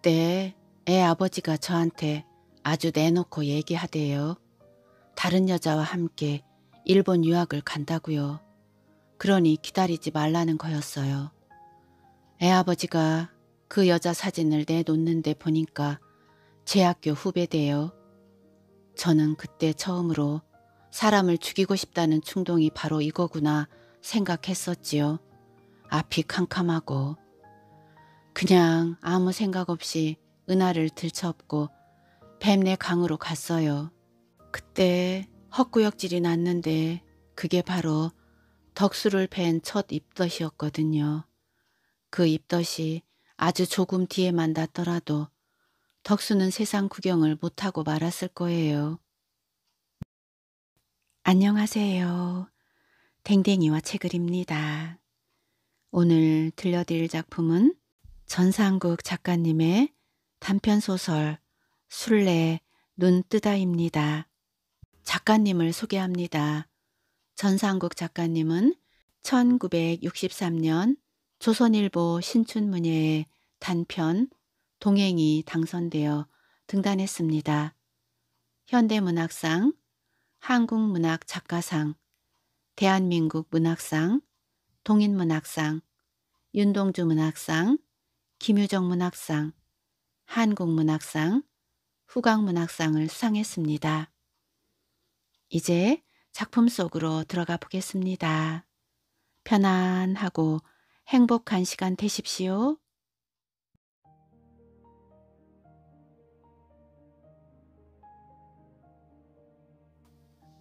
그때 애 아버지가 저한테 아주 내놓고 얘기하대요. 다른 여자와 함께 일본 유학을 간다고요. 그러니 기다리지 말라는 거였어요. 애 아버지가 그 여자 사진을 내놓는데 보니까 제 학교 후배대요. 저는 그때 처음으로 사람을 죽이고 싶다는 충동이 바로 이거구나 생각했었지요. 앞이 캄캄하고 그냥 아무 생각 없이 은하를 들쳐업고 뱀내 강으로 갔어요. 그때 헛구역질이 났는데 그게 바로 덕수를 팬첫 입덧이었거든요. 그 입덧이 아주 조금 뒤에만 났더라도 덕수는 세상 구경을 못하고 말았을 거예요. 안녕하세요. 댕댕이와 책을입니다. 오늘 들려드릴 작품은 전상국 작가님의 단편소설 술래 눈뜨다입니다. 작가님을 소개합니다. 전상국 작가님은 1963년 조선일보 신춘문예의 단편 동행이 당선되어 등단했습니다. 현대문학상, 한국문학작가상, 대한민국 문학상, 동인문학상, 윤동주 문학상, 김유정 문학상, 한국문학상, 후광문학상을 수상했습니다. 이제 작품 속으로 들어가 보겠습니다. 편안하고 행복한 시간 되십시오.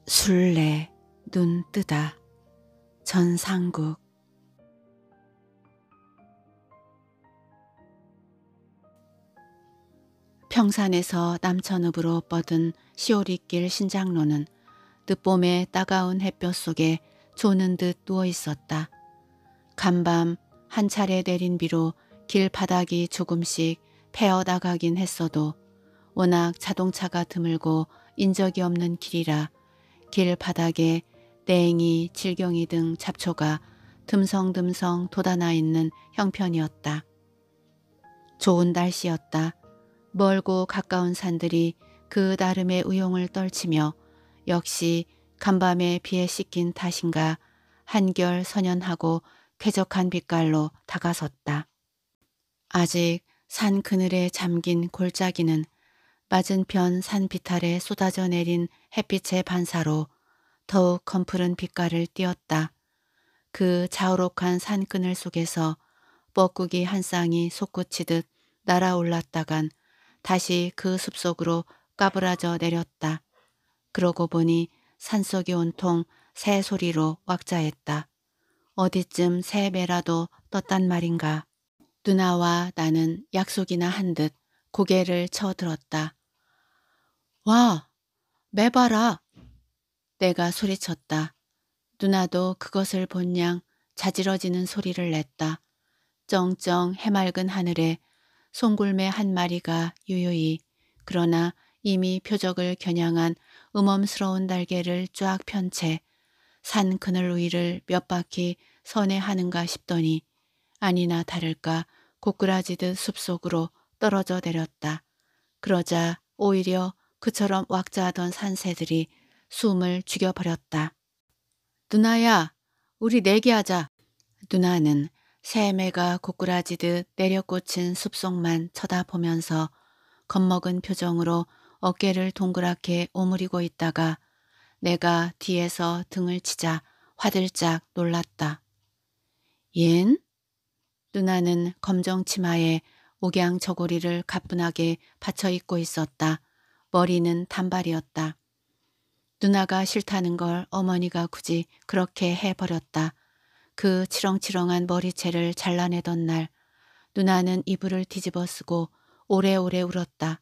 술래, 눈 뜨다, 전상국 평산에서 남천읍으로 뻗은 시오리길 신장로는 늦봄의 따가운 햇볕 속에 조는 듯 누워 있었다. 간밤 한 차례 내린 비로 길 바닥이 조금씩 패어 나가긴 했어도 워낙 자동차가 드물고 인적이 없는 길이라 길 바닥에 냉이 질경이 등 잡초가 듬성듬성 돋아나 있는 형편이었다. 좋은 날씨였다. 멀고 가까운 산들이 그 나름의 우용을 떨치며 역시 간밤에 비에 씻긴 탓인가 한결 선연하고 쾌적한 빛깔로 다가섰다. 아직 산 그늘에 잠긴 골짜기는 맞은편 산 비탈에 쏟아져 내린 햇빛의 반사로 더욱 검푸른 빛깔을 띄었다. 그 자우록한 산 그늘 속에서 뻐꾸기 한 쌍이 솟구치듯 날아올랐다간 다시 그 숲속으로 까부라져 내렸다. 그러고 보니 산속이 온통 새 소리로 왁자했다. 어디쯤 새배라도 떴단 말인가. 누나와 나는 약속이나 한 듯 고개를 쳐들었다. 와! 매 봐라! 내가 소리쳤다. 누나도 그것을 본 양 자지러지는 소리를 냈다. 쩡쩡 해맑은 하늘에 송굴매 한 마리가 유유히 그러나 이미 표적을 겨냥한 음험스러운 날개를 쫙 편채 산 그늘 위를 몇 바퀴 선회하는가 싶더니 아니나 다를까 고꾸라지듯 숲속으로 떨어져 내렸다. 그러자 오히려 그처럼 왁자하던 산새들이 숨을 죽여버렸다. 누나야, 우리 내기하자. 누나는 새매가 고꾸라지듯 내려꽂힌 숲속만 쳐다보면서 겁먹은 표정으로 어깨를 동그랗게 오므리고 있다가 내가 뒤에서 등을 치자 화들짝 놀랐다. 옌? 누나는 검정 치마에 옥양 저고리를 가뿐하게 받쳐 입고 있었다. 머리는 단발이었다. 누나가 싫다는 걸 어머니가 굳이 그렇게 해버렸다. 그 치렁치렁한 머리채를 잘라내던 날 누나는 이불을 뒤집어 쓰고 오래오래 울었다.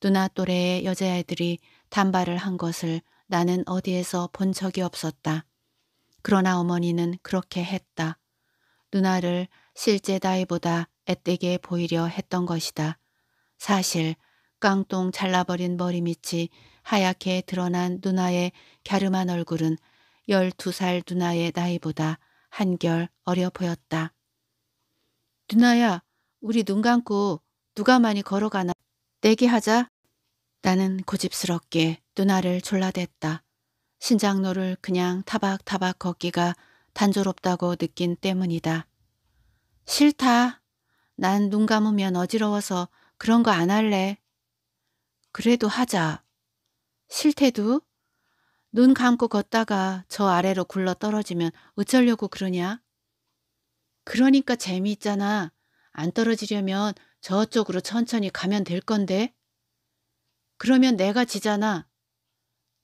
누나 또래의 여자애들이 단발을 한 것을 나는 어디에서 본 적이 없었다. 그러나 어머니는 그렇게 했다. 누나를 실제 나이보다 애되게 보이려 했던 것이다. 사실 깡똥 잘라버린 머리 밑이 하얗게 드러난 누나의 갸름한 얼굴은 12살 누나의 나이보다 한결 어려 보였다. 누나야, 우리 눈 감고 누가 많이 걸어가나 내기 하자. 나는 고집스럽게 누나를 졸라댔다. 신장로를 그냥 타박타박 걷기가 단조롭다고 느낀 때문이다. 싫다. 난 눈 감으면 어지러워서 그런 거 안 할래. 그래도 하자. 싫대도? 눈 감고 걷다가 저 아래로 굴러 떨어지면 어쩌려고 그러냐? 그러니까 재미있잖아. 안 떨어지려면 저쪽으로 천천히 가면 될 건데. 그러면 내가 지잖아.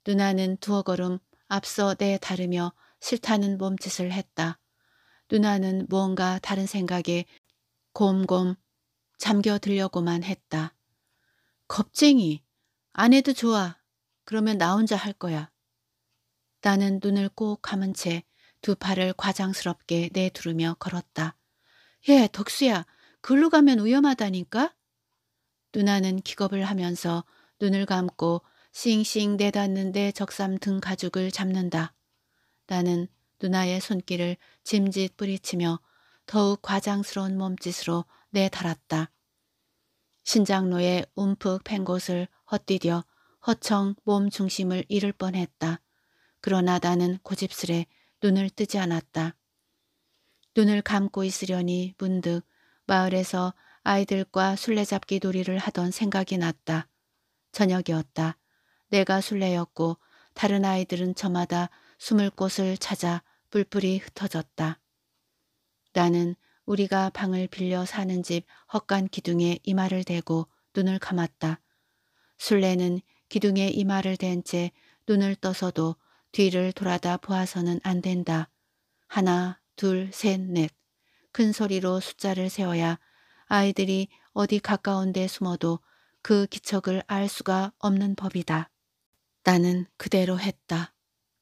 누나는 두어 걸음 앞서 내다르며 싫다는 몸짓을 했다. 누나는 무언가 다른 생각에 곰곰 잠겨들려고만 했다. 겁쟁이. 안 해도 좋아. 그러면 나 혼자 할 거야. 나는 눈을 꼭 감은 채 두 팔을 과장스럽게 내두르며 걸었다. 예, 덕수야. 글로 가면 위험하다니까? 누나는 기겁을 하면서 눈을 감고 싱싱 내닫는내 적삼 등 가죽을 잡는다. 나는 누나의 손길을 짐짓 뿌리치며 더욱 과장스러운 몸짓으로 내달았다. 신장로에 움푹 팬 곳을 헛디뎌 허청 몸 중심을 잃을 뻔했다. 그러나 나는 고집스레 눈을 뜨지 않았다. 눈을 감고 있으려니 문득 마을에서 아이들과 술래잡기 놀이를 하던 생각이 났다. 저녁이었다. 내가 술래였고 다른 아이들은 저마다 숨을 곳을 찾아 뿔뿔이 흩어졌다. 나는 우리가 방을 빌려 사는 집 헛간 기둥에 이마를 대고 눈을 감았다. 술래는 기둥에 이마를 댄 채 눈을 떠서도 뒤를 돌아다 보아서는 안 된다. 하나, 둘, 셋, 넷. 큰 소리로 숫자를 세어야 아이들이 어디 가까운 데 숨어도 그 기척을 알 수가 없는 법이다. 나는 그대로 했다.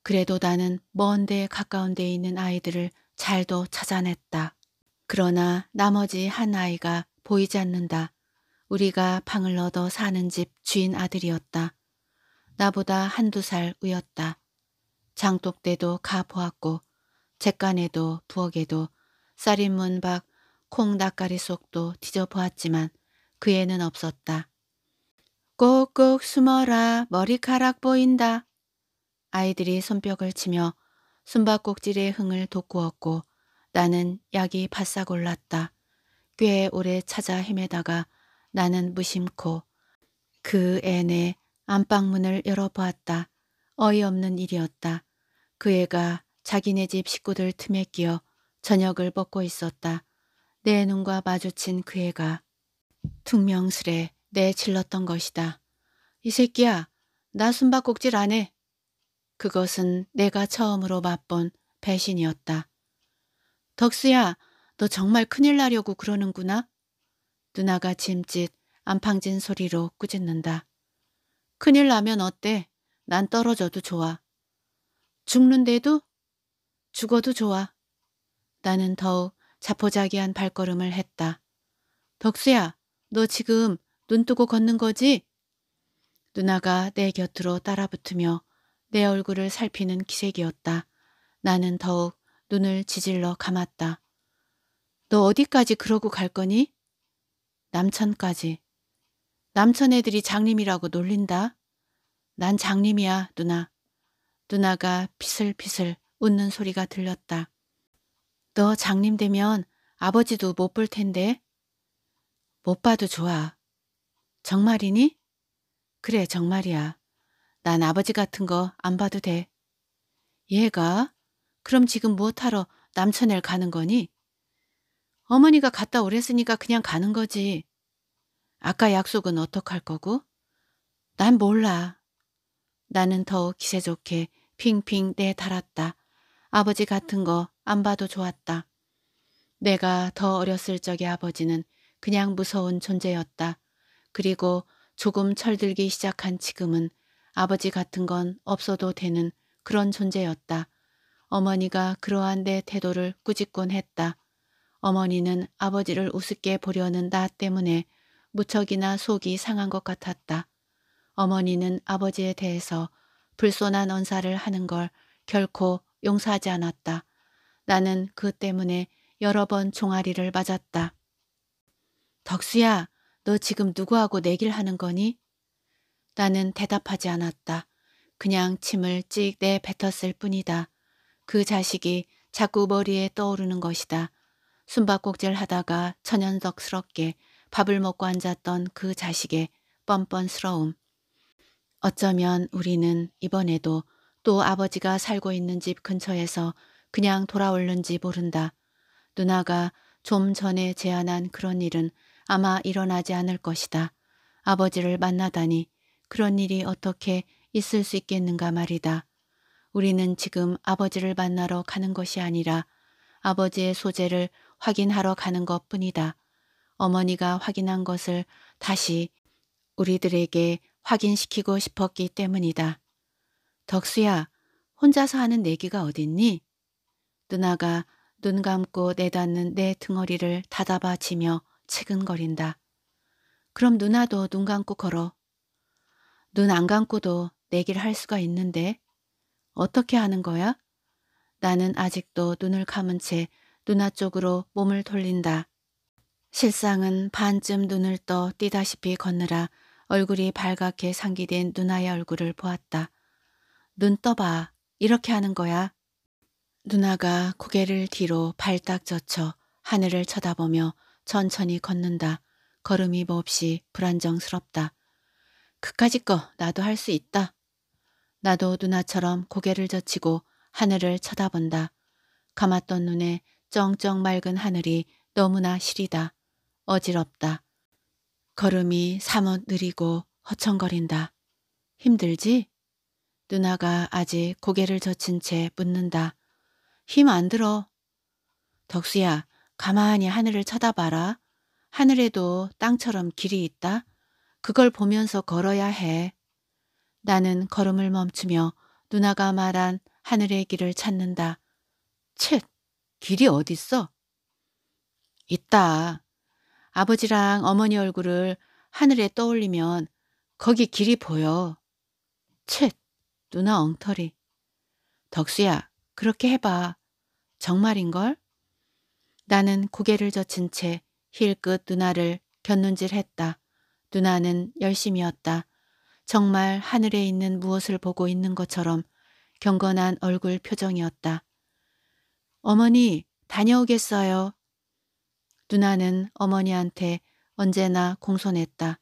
그래도 나는 먼데 가까운 데 있는 아이들을 잘도 찾아냈다. 그러나 나머지 한 아이가 보이지 않는다. 우리가 방을 얻어 사는 집 주인 아들이었다. 나보다 한두 살 위였다. 장독대도 가보았고 책간에도 부엌에도 쌀인문 밖 콩닭가리 속도 뒤져보았지만 그 애는 없었다. 꼭꼭 숨어라 머리카락 보인다. 아이들이 손뼉을 치며 숨바꼭질의 흥을 돋구었고 나는 약이 바싹 올랐다. 꽤 오래 찾아 헤매다가 나는 무심코 그 애네 안방문을 열어보았다. 어이없는 일이었다. 그 애가 자기네 집 식구들 틈에 끼어 저녁을 먹고 있었다. 내 눈과 마주친 그 애가 퉁명스레 내질렀던 것이다. 이 새끼야, 나 숨바꼭질 안 해. 그것은 내가 처음으로 맛본 배신이었다. 덕수야, 너 정말 큰일 나려고 그러는구나. 누나가 짐짓 안팡진 소리로 꾸짖는다. 큰일 나면 어때? 난 떨어져도 좋아. 죽는데도? 죽어도 좋아. 나는 더욱 자포자기한 발걸음을 했다. 덕수야, 너 지금 눈 뜨고 걷는 거지? 누나가 내 곁으로 따라붙으며 내 얼굴을 살피는 기색이었다. 나는 더욱 눈을 지질러 감았다. 너 어디까지 그러고 갈 거니? 남천까지. 남천 애들이 장님이라고 놀린다. 난 장님이야, 누나. 누나가 피슬피슬 웃는 소리가 들렸다. 너 장님 되면 아버지도 못 볼 텐데. 못 봐도 좋아. 정말이니? 그래, 정말이야. 난 아버지 같은 거 안 봐도 돼. 얘가? 그럼 지금 무엇하러 뭐 남천엘 가는 거니? 어머니가 갔다 오랬으니까 그냥 가는 거지. 아까 약속은 어떡할 거고? 난 몰라. 나는 더욱 기세 좋게 핑핑 내달았다. 아버지 같은 거 안 봐도 좋았다. 내가 더 어렸을 적의 아버지는 그냥 무서운 존재였다. 그리고 조금 철들기 시작한 지금은 아버지 같은 건 없어도 되는 그런 존재였다. 어머니가 그러한 내 태도를 꾸짖곤 했다. 어머니는 아버지를 우습게 보려는 나 때문에 무척이나 속이 상한 것 같았다. 어머니는 아버지에 대해서 불손한 언사를 하는 걸 결코 용서하지 않았다. 나는 그 때문에 여러 번 종아리를 맞았다. 덕수야, 너 지금 누구하고 내길 하는 거니? 나는 대답하지 않았다. 그냥 침을 찍 내뱉었을 뿐이다. 그 자식이 자꾸 머리에 떠오르는 것이다. 숨바꼭질 하다가 천연덕스럽게 밥을 먹고 앉았던 그 자식의 뻔뻔스러움. 어쩌면 우리는 이번에도 또 아버지가 살고 있는 집 근처에서 그냥 돌아올는지 모른다. 누나가 좀 전에 제안한 그런 일은 아마 일어나지 않을 것이다. 아버지를 만나다니 그런 일이 어떻게 있을 수 있겠는가 말이다. 우리는 지금 아버지를 만나러 가는 것이 아니라 아버지의 소재를 확인하러 가는 것 뿐이다. 어머니가 확인한 것을 다시 우리들에게 확인시키고 싶었기 때문이다. 덕수야, 혼자서 하는 내기가 어딨니? 누나가 눈 감고 내닫는 내등어리를 다다봐 지며 측은거린다 그럼 누나도 눈 감고 걸어. 눈 안 감고도 내기를 할 수가 있는데 어떻게 하는 거야? 나는 아직도 눈을 감은 채 누나 쪽으로 몸을 돌린다. 실상은 반쯤 눈을 떠 뛰다시피 걷느라 얼굴이 발갛게 상기된 누나의 얼굴을 보았다. 눈 떠봐. 이렇게 하는 거야. 누나가 고개를 뒤로 발딱 젖혀 하늘을 쳐다보며 천천히 걷는다. 걸음이 몹시 뭐 불안정스럽다. 그까짓 거 나도 할 수 있다. 나도 누나처럼 고개를 젖히고 하늘을 쳐다본다. 감았던 눈에 쩡쩡 맑은 하늘이 너무나 시리다. 어지럽다. 걸음이 사뭇 느리고 허청거린다. 힘들지? 누나가 아직 고개를 젖힌 채 묻는다. 힘 안 들어. 덕수야, 가만히 하늘을 쳐다봐라. 하늘에도 땅처럼 길이 있다. 그걸 보면서 걸어야 해. 나는 걸음을 멈추며 누나가 말한 하늘의 길을 찾는다. 쳇, 길이 어딨어? 있다. 아버지랑 어머니 얼굴을 하늘에 떠올리면 거기 길이 보여. 쳇, 누나 엉터리. 덕수야, 그렇게 해봐. 정말인걸? 나는 고개를 젖힌 채 힐끗 누나를 곁눈질했다 누나는 열심이었다. 정말 하늘에 있는 무엇을 보고 있는 것처럼 경건한 얼굴 표정이었다. 어머니, 다녀오겠어요. 누나는 어머니한테 언제나 공손했다.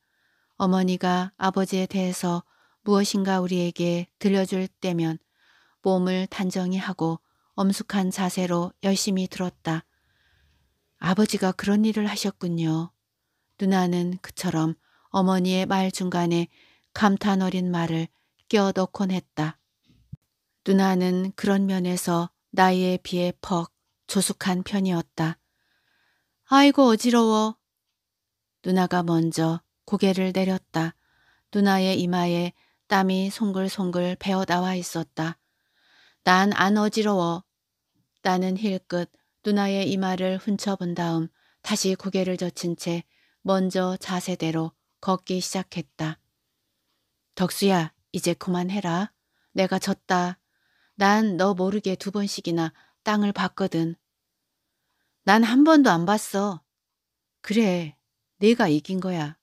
어머니가 아버지에 대해서 무엇인가 우리에게 들려줄 때면 몸을 단정히 하고 엄숙한 자세로 열심히 들었다. 아버지가 그런 일을 하셨군요. 누나는 그처럼 어머니의 말 중간에 감탄 어린 말을 끼워 넣곤 했다. 누나는 그런 면에서 나이에 비해 퍽 조숙한 편이었다. 아이고 어지러워. 누나가 먼저 고개를 내렸다. 누나의 이마에 땀이 송글송글 배어나와 있었다. 난 안 어지러워. 나는 힐끗 누나의 이마를 훔쳐본 다음 다시 고개를 젖힌 채 먼저 자세대로 걷기 시작했다. 덕수야 이제 그만해라. 내가 졌다. 난 너 모르게 두 번씩이나 땅을 봤거든. 난한 번도 안 봤어. 그래, 내가 이긴 거야.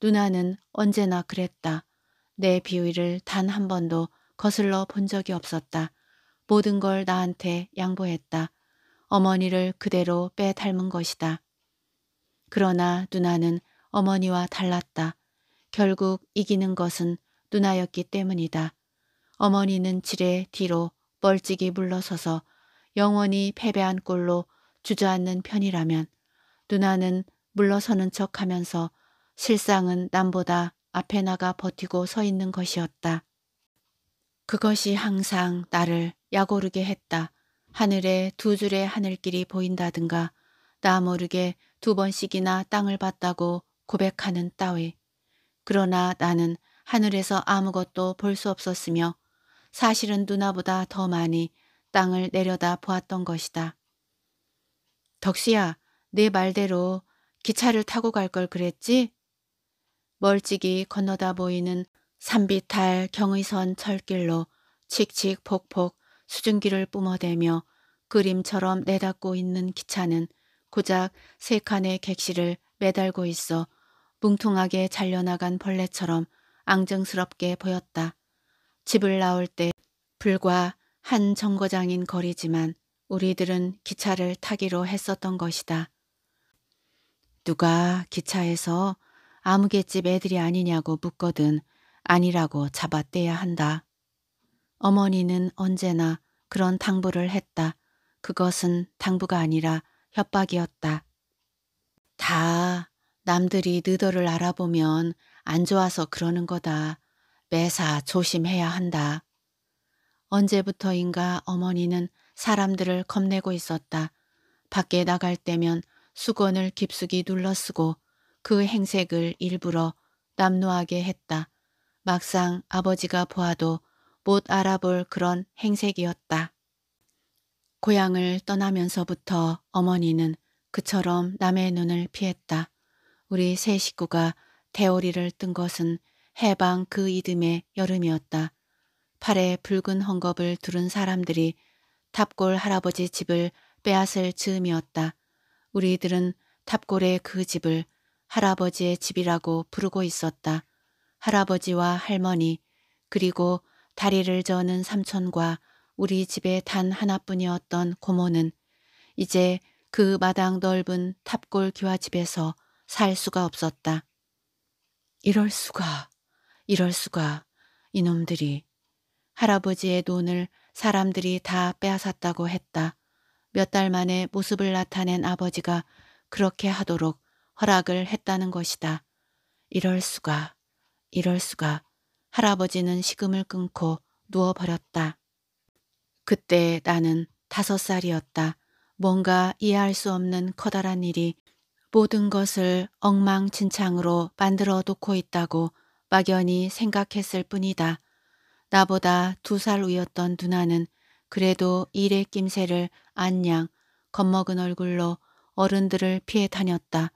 누나는 언제나 그랬다. 내 비위를 단 한 번도 거슬러 본 적이 없었다. 모든 걸 나한테 양보했다. 어머니를 그대로 빼닮은 것이다. 그러나 누나는 어머니와 달랐다. 결국 이기는 것은 누나였기 때문이다. 어머니는 지레 뒤로 멀찍이 물러서서 영원히 패배한 꼴로 주저앉는 편이라면 누나는 물러서는 척 하면서 실상은 남보다 앞에 나가 버티고 서 있는 것이었다. 그것이 항상 나를 약오르게 했다. 하늘에 두 줄의 하늘길이 보인다든가 나 모르게 두 번씩이나 땅을 봤다고 고백하는 따위. 그러나 나는 하늘에서 아무것도 볼 수 없었으며 사실은 누나보다 더 많이 땅을 내려다 보았던 것이다. 덕시야내 네 말대로 기차를 타고 갈 걸 그랬지? 멀찍이 건너다 보이는 산비탈 경의선 철길로 칙칙 폭폭 수증기를 뿜어대며 그림처럼 내닫고 있는 기차는 고작 세 칸의 객실을 매달고 있어 뭉퉁하게 잘려나간 벌레처럼 앙증스럽게 보였다. 집을 나올 때 불과 한 정거장인 거리지만 우리들은 기차를 타기로 했었던 것이다. 누가 기차에서 아무개집 애들이 아니냐고 묻거든 아니라고 잡아떼야 한다. 어머니는 언제나 그런 당부를 했다. 그것은 당부가 아니라 협박이었다. 다 남들이 느더를 알아보면 안 좋아서 그러는 거다. 매사 조심해야 한다. 언제부터인가 어머니는 사람들을 겁내고 있었다. 밖에 나갈 때면 수건을 깊숙이 눌러쓰고 그 행색을 일부러 남루하게 했다. 막상 아버지가 보아도 못 알아볼 그런 행색이었다. 고향을 떠나면서부터 어머니는 그처럼 남의 눈을 피했다. 우리 세 식구가 대오리를 뜬 것은 해방 그 이듬해 여름이었다. 팔에 붉은 헝겊을 두른 사람들이 탑골 할아버지 집을 빼앗을 즈음이었다. 우리들은 탑골의 그 집을 할아버지의 집이라고 부르고 있었다. 할아버지와 할머니 그리고 다리를 저는 삼촌과 우리 집에 단 하나뿐이었던 고모는 이제 그 마당 넓은 탑골 기와집에서 살 수가 없었다. 이럴 수가, 이럴 수가, 이놈들이. 할아버지의 돈을 사람들이 다 빼앗았다고 했다. 몇 달 만에 모습을 나타낸 아버지가 그렇게 하도록 허락을 했다는 것이다. 이럴 수가, 이럴 수가. 할아버지는 식음을 끊고 누워버렸다. 그때 나는 다섯 살이었다. 뭔가 이해할 수 없는 커다란 일이 모든 것을 엉망진창으로 만들어 놓고 있다고 막연히 생각했을 뿐이다. 나보다 두 살 위였던 누나는 그래도 일의 낌새를 안양 겁먹은 얼굴로 어른들을 피해 다녔다.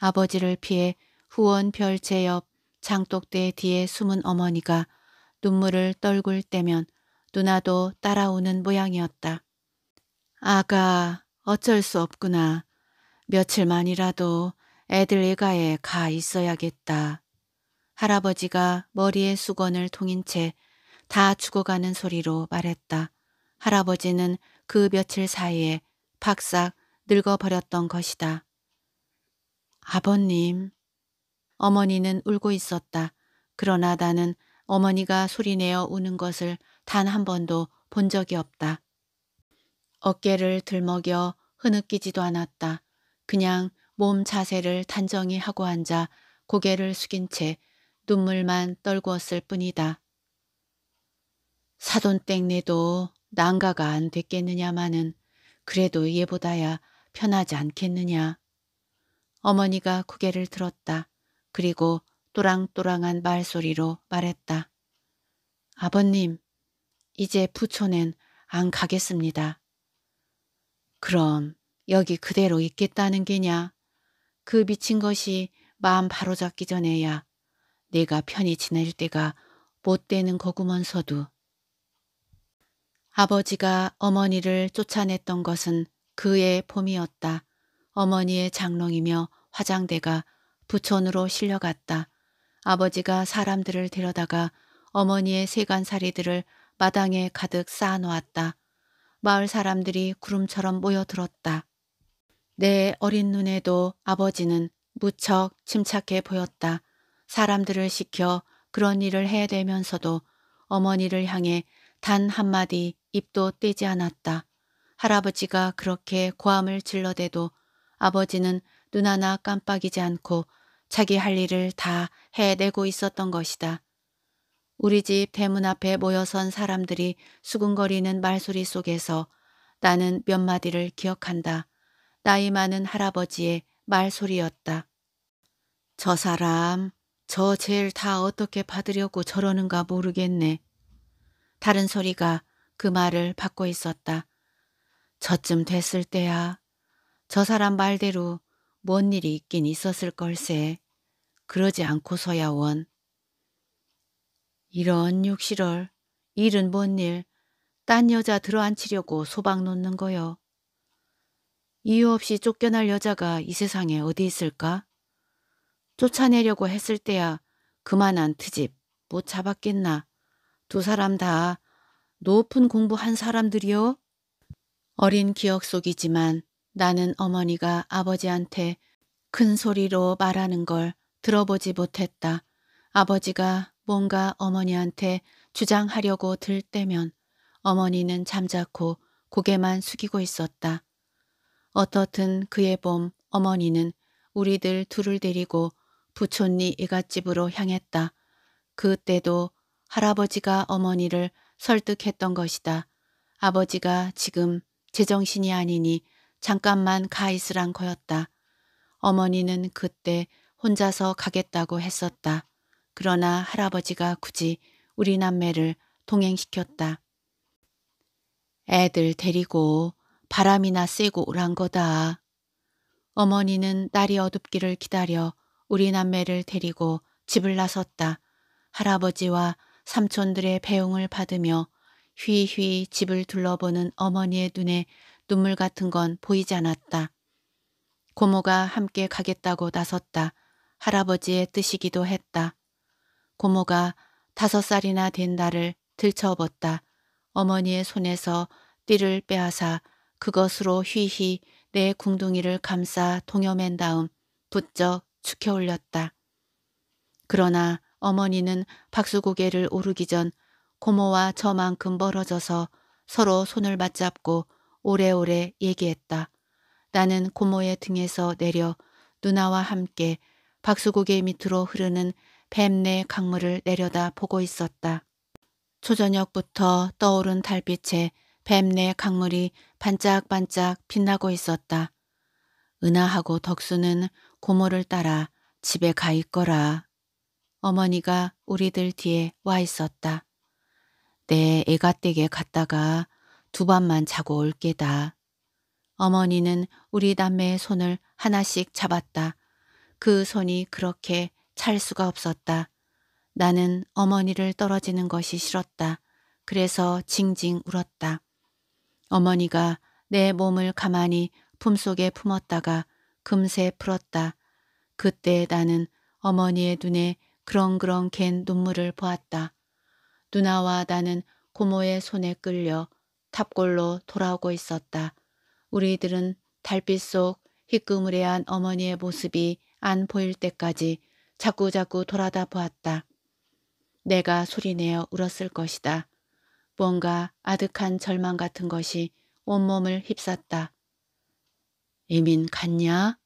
아버지를 피해 후원 별채 옆 장독대 뒤에 숨은 어머니가 눈물을 떨굴 때면 누나도 따라오는 모양이었다. 아가 어쩔 수 없구나. 며칠만이라도 애들 일가에 가 있어야겠다. 할아버지가 머리에 수건을 통인 채다 죽어가는 소리로 말했다. 할아버지는 그 며칠 사이에 박삭 늙어버렸던 것이다. 아버님. 어머니는 울고 있었다. 그러나 나는 어머니가 소리내어 우는 것을 단 한 번도 본 적이 없다. 어깨를 들먹여 흐느끼지도 않았다. 그냥 몸 자세를 단정히 하고 앉아 고개를 숙인 채 눈물만 떨구었을 뿐이다. 사돈땡 내도 난가가 안 됐겠느냐마는 그래도 얘보다야 편하지 않겠느냐. 어머니가 고개를 들었다. 그리고 또랑또랑한 말소리로 말했다. 아버님, 이제 부촌엔 안 가겠습니다. 그럼 여기 그대로 있겠다는 게냐? 그 미친 것이 마음 바로잡기 전에야 내가 편히 지낼 때가 못 되는 거구먼서도 아버지가 어머니를 쫓아냈던 것은 그의 봄이었다. 어머니의 장롱이며 화장대가 부촌으로 실려갔다. 아버지가 사람들을 데려다가 어머니의 세간살이들을 마당에 가득 쌓아놓았다. 마을 사람들이 구름처럼 모여들었다. 내 어린 눈에도 아버지는 무척 침착해 보였다. 사람들을 시켜 그런 일을 해야되면서도 어머니를 향해 단 한마디 입도 떼지 않았다. 할아버지가 그렇게 고함을 질러대도 아버지는 눈 하나 깜빡이지 않고 자기 할 일을 다 해내고 있었던 것이다. 우리 집 대문 앞에 모여선 사람들이 수군거리는 말소리 속에서 나는 몇 마디를 기억한다. 나이 많은 할아버지의 말소리였다. 저 사람, 저 제일 다 어떻게 받으려고 저러는가 모르겠네. 다른 소리가 그 말을 받고 있었다. 저쯤 됐을 때야 저 사람 말대로 뭔 일이 있긴 있었을 걸세. 그러지 않고서야 원. 이런 6시월 일은 뭔 일, 딴 여자 들어앉히려고 소방 놓는 거요. 이유 없이 쫓겨날 여자가 이 세상에 어디 있을까? 쫓아내려고 했을 때야 그만한 트집 못 잡았겠나. 두 사람 다 높은 공부한 사람들이요? 어린 기억 속이지만 나는 어머니가 아버지한테 큰 소리로 말하는 걸 들어보지 못했다. 아버지가 뭔가 어머니한테 주장하려고 들때면 어머니는 잠자코 고개만 숙이고 있었다. 어떻든 그의봄 어머니는 우리들 둘을 데리고 부촌리 이갓집으로 향했다. 그때도 할아버지가 어머니를 설득했던 것이다. 아버지가 지금 제정신이 아니니 잠깐만 가 있으란 거였다. 어머니는 그때 혼자서 가겠다고 했었다. 그러나 할아버지가 굳이 우리 남매를 동행시켰다. 애들 데리고 바람이나 쐬고 오란 거다. 어머니는 날이 어둡기를 기다려 우리 남매를 데리고 집을 나섰다. 할아버지와 삼촌들의 배웅을 받으며 휘휘 집을 둘러보는 어머니의 눈에 눈물 같은 건 보이지 않았다. 고모가 함께 가겠다고 나섰다. 할아버지의 뜻이기도 했다. 고모가 다섯 살이나 된 나를 들쳐업었다. 어머니의 손에서 띠를 빼앗아 그것으로 휘휘 내 궁둥이를 감싸 동여맨 다음 부쩍 축혀 올렸다. 그러나 어머니는 박수 고개를 오르기 전 고모와 저만큼 멀어져서 서로 손을 맞잡고 오래오래 얘기했다. 나는 고모의 등에서 내려 누나와 함께 박수고개 밑으로 흐르는 뱀내 강물을 내려다 보고 있었다. 초저녁부터 떠오른 달빛에 뱀내 강물이 반짝반짝 빛나고 있었다. 은하하고 덕수는 고모를 따라 집에 가 있거라 어머니가 우리들 뒤에 와 있었다. 내 애가 댁에 갔다가 두 밤만 자고 올게다. 어머니는 우리 남매의 손을 하나씩 잡았다. 그 손이 그렇게 찰 수가 없었다. 나는 어머니를 떨어지는 것이 싫었다. 그래서 징징 울었다. 어머니가 내 몸을 가만히 품속에 품었다가 금세 풀었다. 그때 나는 어머니의 눈에 그렁그렁 갠 눈물을 보았다. 누나와 나는 고모의 손에 끌려 탑골로 돌아오고 있었다. 우리들은 달빛 속 희끄무레한 어머니의 모습이 안 보일 때까지 자꾸자꾸 돌아다 보았다. 내가 소리내어 울었을 것이다. 뭔가 아득한 절망 같은 것이 온몸을 휩쌌다. 이민 갔냐?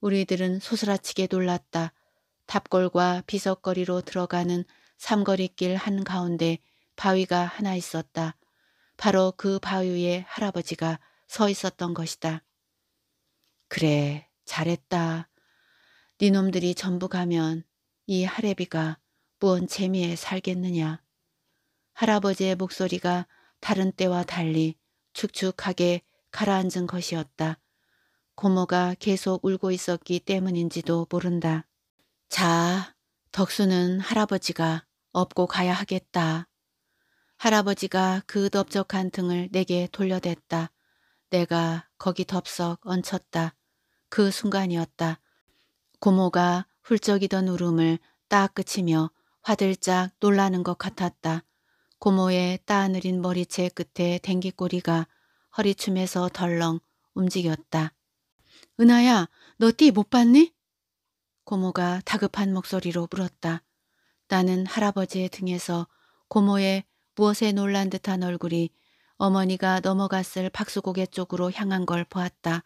우리들은 소스라치게 놀랐다. 탑골과 비석거리로 들어가는 삼거리길 한가운데 바위가 하나 있었다. 바로 그 바위 에 할아버지가 서 있었던 것이다. 그래, 잘했다. 니놈들이 네 전부 가면 이 할애비가 무언 재미에 살겠느냐. 할아버지의 목소리가 다른 때와 달리 축축하게 가라앉은 것이었다. 고모가 계속 울고 있었기 때문인지도 모른다. 자, 덕수는 할아버지가 업고 가야 하겠다. 할아버지가 그 덥적한 등을 내게 돌려댔다. 내가 거기 덥석 얹혔다. 그 순간이었다. 고모가 훌쩍이던 울음을 딱 그치며 화들짝 놀라는 것 같았다. 고모의 따느린 머리채 끝에 댕기꼬리가 허리춤에서 덜렁 움직였다. 은하야, 너 띠 못 봤니? 고모가 다급한 목소리로 물었다. 나는 할아버지의 등에서 고모의 무엇에 놀란 듯한 얼굴이 어머니가 넘어갔을 박수고개 쪽으로 향한 걸 보았다.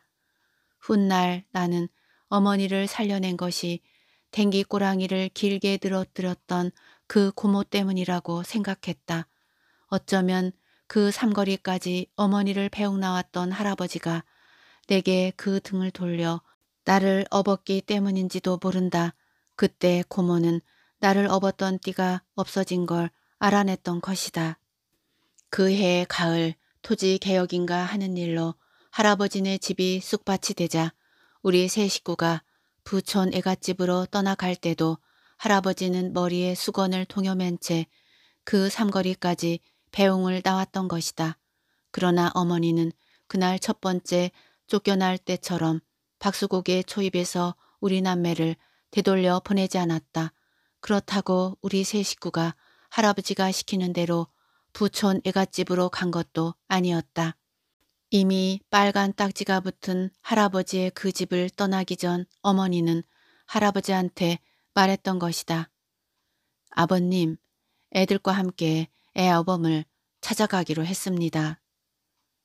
훗날 나는 어머니를 살려낸 것이 댕기 꼬랑이를 길게 늘어뜨렸던 그 고모 때문이라고 생각했다. 어쩌면 그 삼거리까지 어머니를 배웅 나왔던 할아버지가 내게 그 등을 돌려 나를 업었기 때문인지도 모른다. 그때 고모는 나를 업었던 띠가 없어진 걸 알아냈던 것이다. 그 해 가을 토지 개혁인가 하는 일로 할아버지네 집이 쑥밭이 되자 우리 세 식구가 부촌 애갓집으로 떠나갈 때도 할아버지는 머리에 수건을 동여맨 채 그 삼거리까지 배웅을 나왔던 것이다. 그러나 어머니는 그날 첫 번째 쫓겨날 때처럼 박수국의 초입에서 우리 남매를 되돌려 보내지 않았다. 그렇다고 우리 세 식구가 할아버지가 시키는 대로 부촌 애갓집으로 간 것도 아니었다. 이미 빨간 딱지가 붙은 할아버지의 그 집을 떠나기 전 어머니는 할아버지한테 말했던 것이다. 아버님, 애들과 함께 애아범을 찾아가기로 했습니다.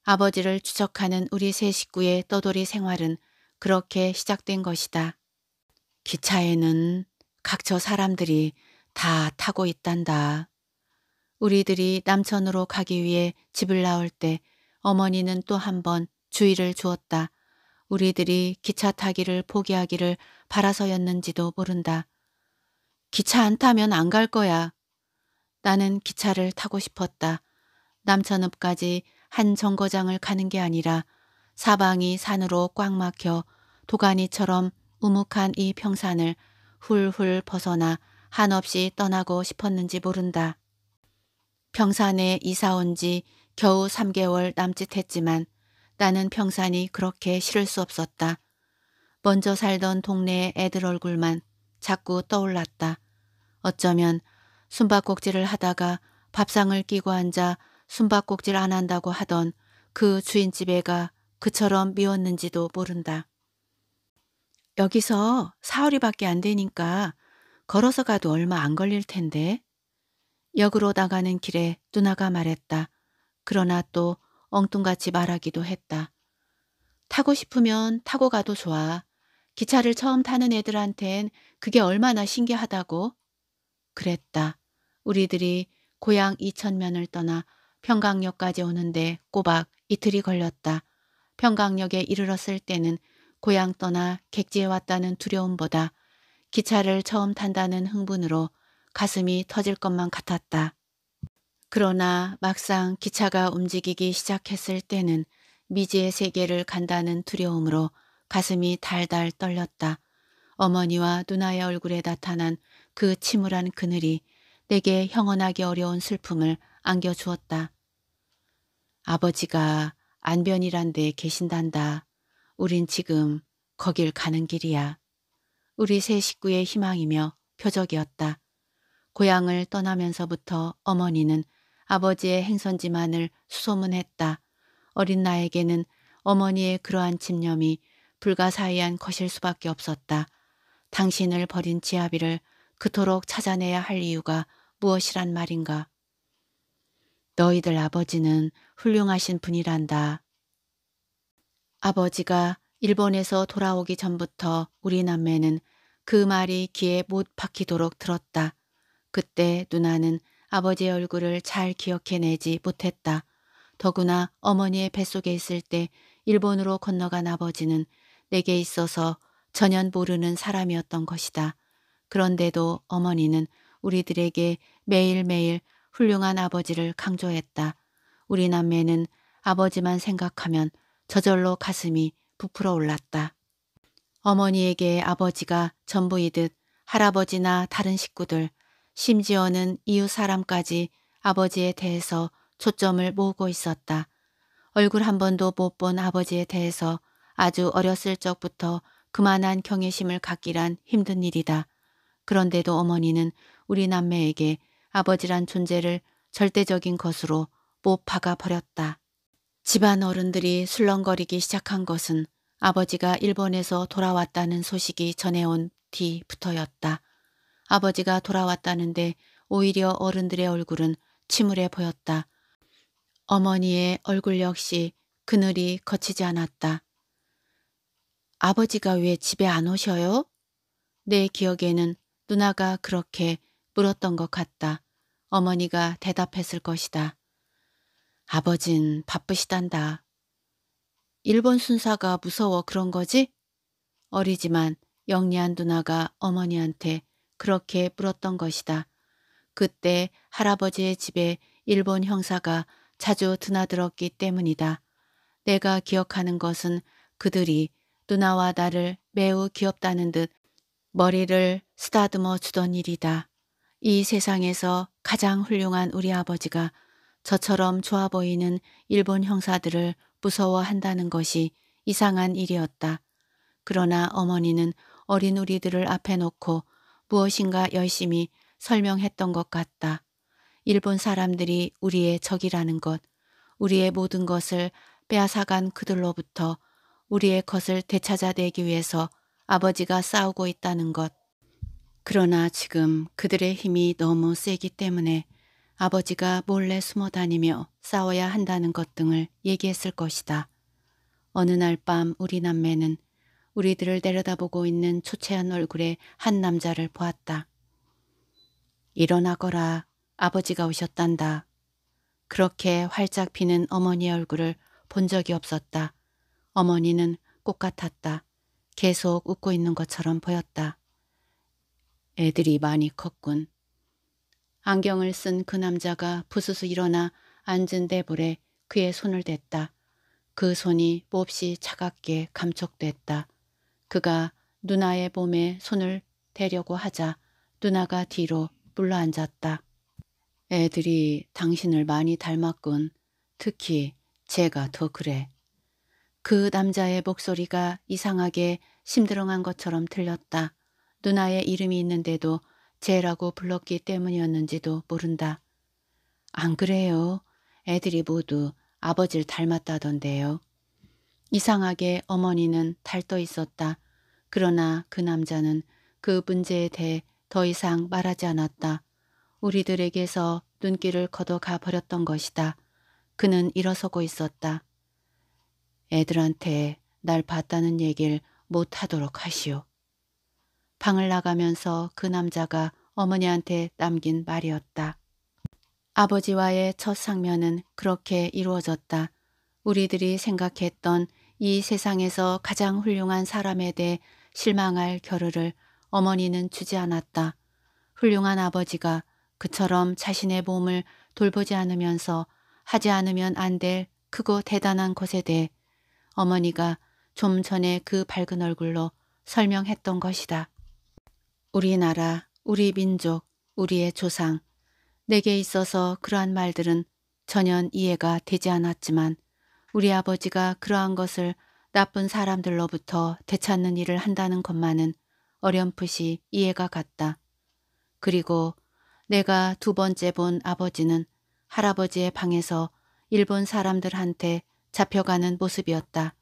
아버지를 추적하는 우리 세 식구의 떠돌이 생활은 그렇게 시작된 것이다. 기차에는 각처 사람들이 다 타고 있단다. 우리들이 남천으로 가기 위해 집을 나올 때 어머니는 또 한 번 주의를 주었다. 우리들이 기차 타기를 포기하기를 바라서였는지도 모른다. 기차 안 타면 안 갈 거야. 나는 기차를 타고 싶었다. 남천읍까지 한 정거장을 가는 게 아니라 사방이 산으로 꽉 막혀 도가니처럼 우묵한 이 평산을 훌훌 벗어나 한없이 떠나고 싶었는지 모른다. 평산에 이사 온 지 겨우 3개월 남짓했지만 나는 평산이 그렇게 싫을 수 없었다. 먼저 살던 동네의 애들 얼굴만 자꾸 떠올랐다. 어쩌면 숨바꼭질을 하다가 밥상을 끼고 앉아 숨바꼭질 안 한다고 하던 그 주인집애가 그처럼 미웠는지도 모른다. 여기서 사흘이밖에안 되니까 걸어서 가도 얼마 안 걸릴 텐데. 역으로 나가는 길에 누나가 말했다. 그러나 또 엉뚱같이 말하기도 했다. 타고 싶으면 타고 가도 좋아. 기차를 처음 타는 애들한텐 그게 얼마나 신기하다고. 그랬다. 우리들이 고향 이천면을 떠나 평강역까지 오는데 꼬박 이틀이 걸렸다. 평강역에 이르렀을 때는 고향 떠나 객지에 왔다는 두려움보다 기차를 처음 탄다는 흥분으로 가슴이 터질 것만 같았다. 그러나 막상 기차가 움직이기 시작했을 때는 미지의 세계를 간다는 두려움으로 가슴이 달달 떨렸다. 어머니와 누나의 얼굴에 나타난 그 침울한 그늘이 내게 형언하기 어려운 슬픔을 안겨주었다. 아버지가 안변이란 데 계신단다. 우린 지금 거길 가는 길이야. 우리 세 식구의 희망이며 표적이었다. 고향을 떠나면서부터 어머니는 아버지의 행선지만을 수소문했다. 어린 나에게는 어머니의 그러한 집념이 불가사의한 것일 수밖에 없었다. 당신을 버린 지아비를 그토록 찾아내야 할 이유가 무엇이란 말인가. 너희들 아버지는 훌륭하신 분이란다. 아버지가 일본에서 돌아오기 전부터 우리 남매는 그 말이 귀에 못 박히도록 들었다. 그때 누나는 아버지의 얼굴을 잘 기억해내지 못했다. 더구나 어머니의 뱃속에 있을 때 일본으로 건너간 아버지는 내게 있어서 전혀 모르는 사람이었던 것이다. 그런데도 어머니는 우리들에게 매일매일 훌륭한 아버지를 강조했다. 우리 남매는 아버지만 생각하면 저절로 가슴이 부풀어 올랐다. 어머니에게 아버지가 전부이듯 할아버지나 다른 식구들, 심지어는 이웃 사람까지 아버지에 대해서 초점을 모으고 있었다. 얼굴 한 번도 못 본 아버지에 대해서 아주 어렸을 적부터 그만한 경외심을 갖기란 힘든 일이다. 그런데도 어머니는 우리 남매에게 아버지란 존재를 절대적인 것으로 못 박아버렸다. 집안 어른들이 술렁거리기 시작한 것은 아버지가 일본에서 돌아왔다는 소식이 전해온 뒤부터였다. 아버지가 돌아왔다는데 오히려 어른들의 얼굴은 침울해 보였다. 어머니의 얼굴 역시 그늘이 거치지 않았다. 아버지가 왜 집에 안 오셔요? 내 기억에는 누나가 그렇게 물었던 것 같다. 어머니가 대답했을 것이다. 아버진 바쁘시단다. 일본 순사가 무서워 그런 거지? 어리지만 영리한 누나가 어머니한테 그렇게 물었던 것이다. 그때 할아버지의 집에 일본 형사가 자주 드나들었기 때문이다. 내가 기억하는 것은 그들이 누나와 나를 매우 귀엽다는 듯 머리를 쓰다듬어 주던 일이다. 이 세상에서 가장 훌륭한 우리 아버지가 저처럼 좋아 보이는 일본 형사들을 무서워한다는 것이 이상한 일이었다. 그러나 어머니는 어린 우리들을 앞에 놓고 무엇인가 열심히 설명했던 것 같다. 일본 사람들이 우리의 적이라는 것, 우리의 모든 것을 빼앗아간 그들로부터 우리의 것을 되찾아내기 위해서 아버지가 싸우고 있다는 것, 그러나 지금 그들의 힘이 너무 세기 때문에 아버지가 몰래 숨어 다니며 싸워야 한다는 것 등을 얘기했을 것이다. 어느 날 밤 우리 남매는 우리들을 내려다보고 있는 초췌한 얼굴의 한 남자를 보았다. 일어나거라. 아버지가 오셨단다. 그렇게 활짝 피는 어머니의 얼굴을 본 적이 없었다. 어머니는 꽃 같았다. 계속 웃고 있는 것처럼 보였다. 애들이 많이 컸군. 안경을 쓴 그 남자가 부스스 일어나 앉은 대불에 그의 손을 댔다. 그 손이 몹시 차갑게 감촉됐다. 그가 누나의 몸에 손을 대려고 하자 누나가 뒤로 물러앉았다. 애들이 당신을 많이 닮았군. 특히 제가 더 그래. 그 남자의 목소리가 이상하게 심드렁한 것처럼 들렸다. 누나의 이름이 있는데도 쟤라고 불렀기 때문이었는지도 모른다. 안 그래요. 애들이 모두 아버지를 닮았다던데요. 이상하게 어머니는 달떠 있었다. 그러나 그 남자는 그 문제에 대해 더 이상 말하지 않았다. 우리들에게서 눈길을 걷어가 버렸던 것이다. 그는 일어서고 있었다. 애들한테 날 봤다는 얘길 못하도록 하시오. 방을 나가면서 그 남자가 어머니한테 남긴 말이었다. 아버지와의 첫 상면은 그렇게 이루어졌다. 우리들이 생각했던 이 세상에서 가장 훌륭한 사람에 대해 실망할 겨를을 어머니는 주지 않았다. 훌륭한 아버지가 그처럼 자신의 몸을 돌보지 않으면서 하지 않으면 안 될 크고 대단한 것에 대해 어머니가 좀 전에 그 밝은 얼굴로 설명했던 것이다. 우리나라, 우리 민족, 우리의 조상, 내게 있어서 그러한 말들은 전혀 이해가 되지 않았지만 우리 아버지가 그러한 것을 나쁜 사람들로부터 되찾는 일을 한다는 것만은 어렴풋이 이해가 갔다. 그리고 내가 두 번째 본 아버지는 할아버지의 방에서 일본 사람들한테 잡혀가는 모습이었다.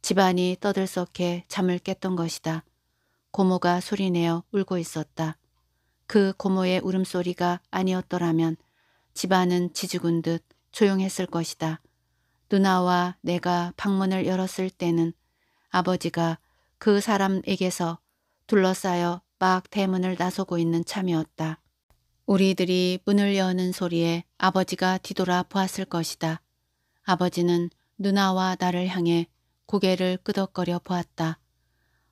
집안이 떠들썩해 잠을 깼던 것이다. 고모가 소리내어 울고 있었다. 그 고모의 울음소리가 아니었더라면 집안은 지죽은 듯 조용했을 것이다. 누나와 내가 방문을 열었을 때는 아버지가 그 사람에게서 둘러싸여 막 대문을 나서고 있는 참이었다. 우리들이 문을 여는 소리에 아버지가 뒤돌아 보았을 것이다. 아버지는 누나와 나를 향해 고개를 끄덕거려 보았다.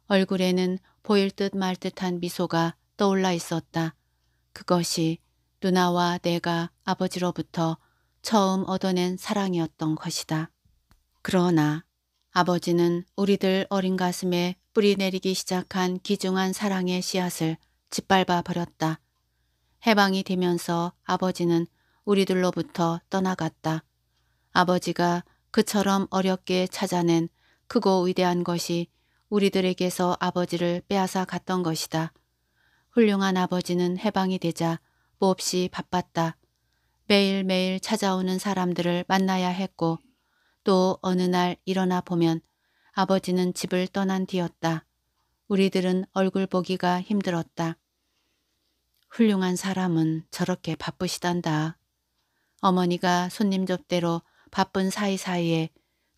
얼굴에는 보일 듯 말 듯한 미소가 떠올라 있었다. 그것이 누나와 내가 아버지로부터 처음 얻어낸 사랑이었던 것이다. 그러나 아버지는 우리들 어린 가슴에 뿌리내리기 시작한 귀중한 사랑의 씨앗을 짓밟아 버렸다. 해방이 되면서 아버지는 우리들로부터 떠나갔다. 아버지가 그처럼 어렵게 찾아낸 크고 위대한 것이 우리들에게서 아버지를 빼앗아 갔던 것이다. 훌륭한 아버지는 해방이 되자 몹시 바빴다. 매일매일 찾아오는 사람들을 만나야 했고 또 어느 날 일어나 보면 아버지는 집을 떠난 뒤였다. 우리들은 얼굴 보기가 힘들었다. 훌륭한 사람은 저렇게 바쁘시단다. 어머니가 손님 접대로 바쁜 사이사이에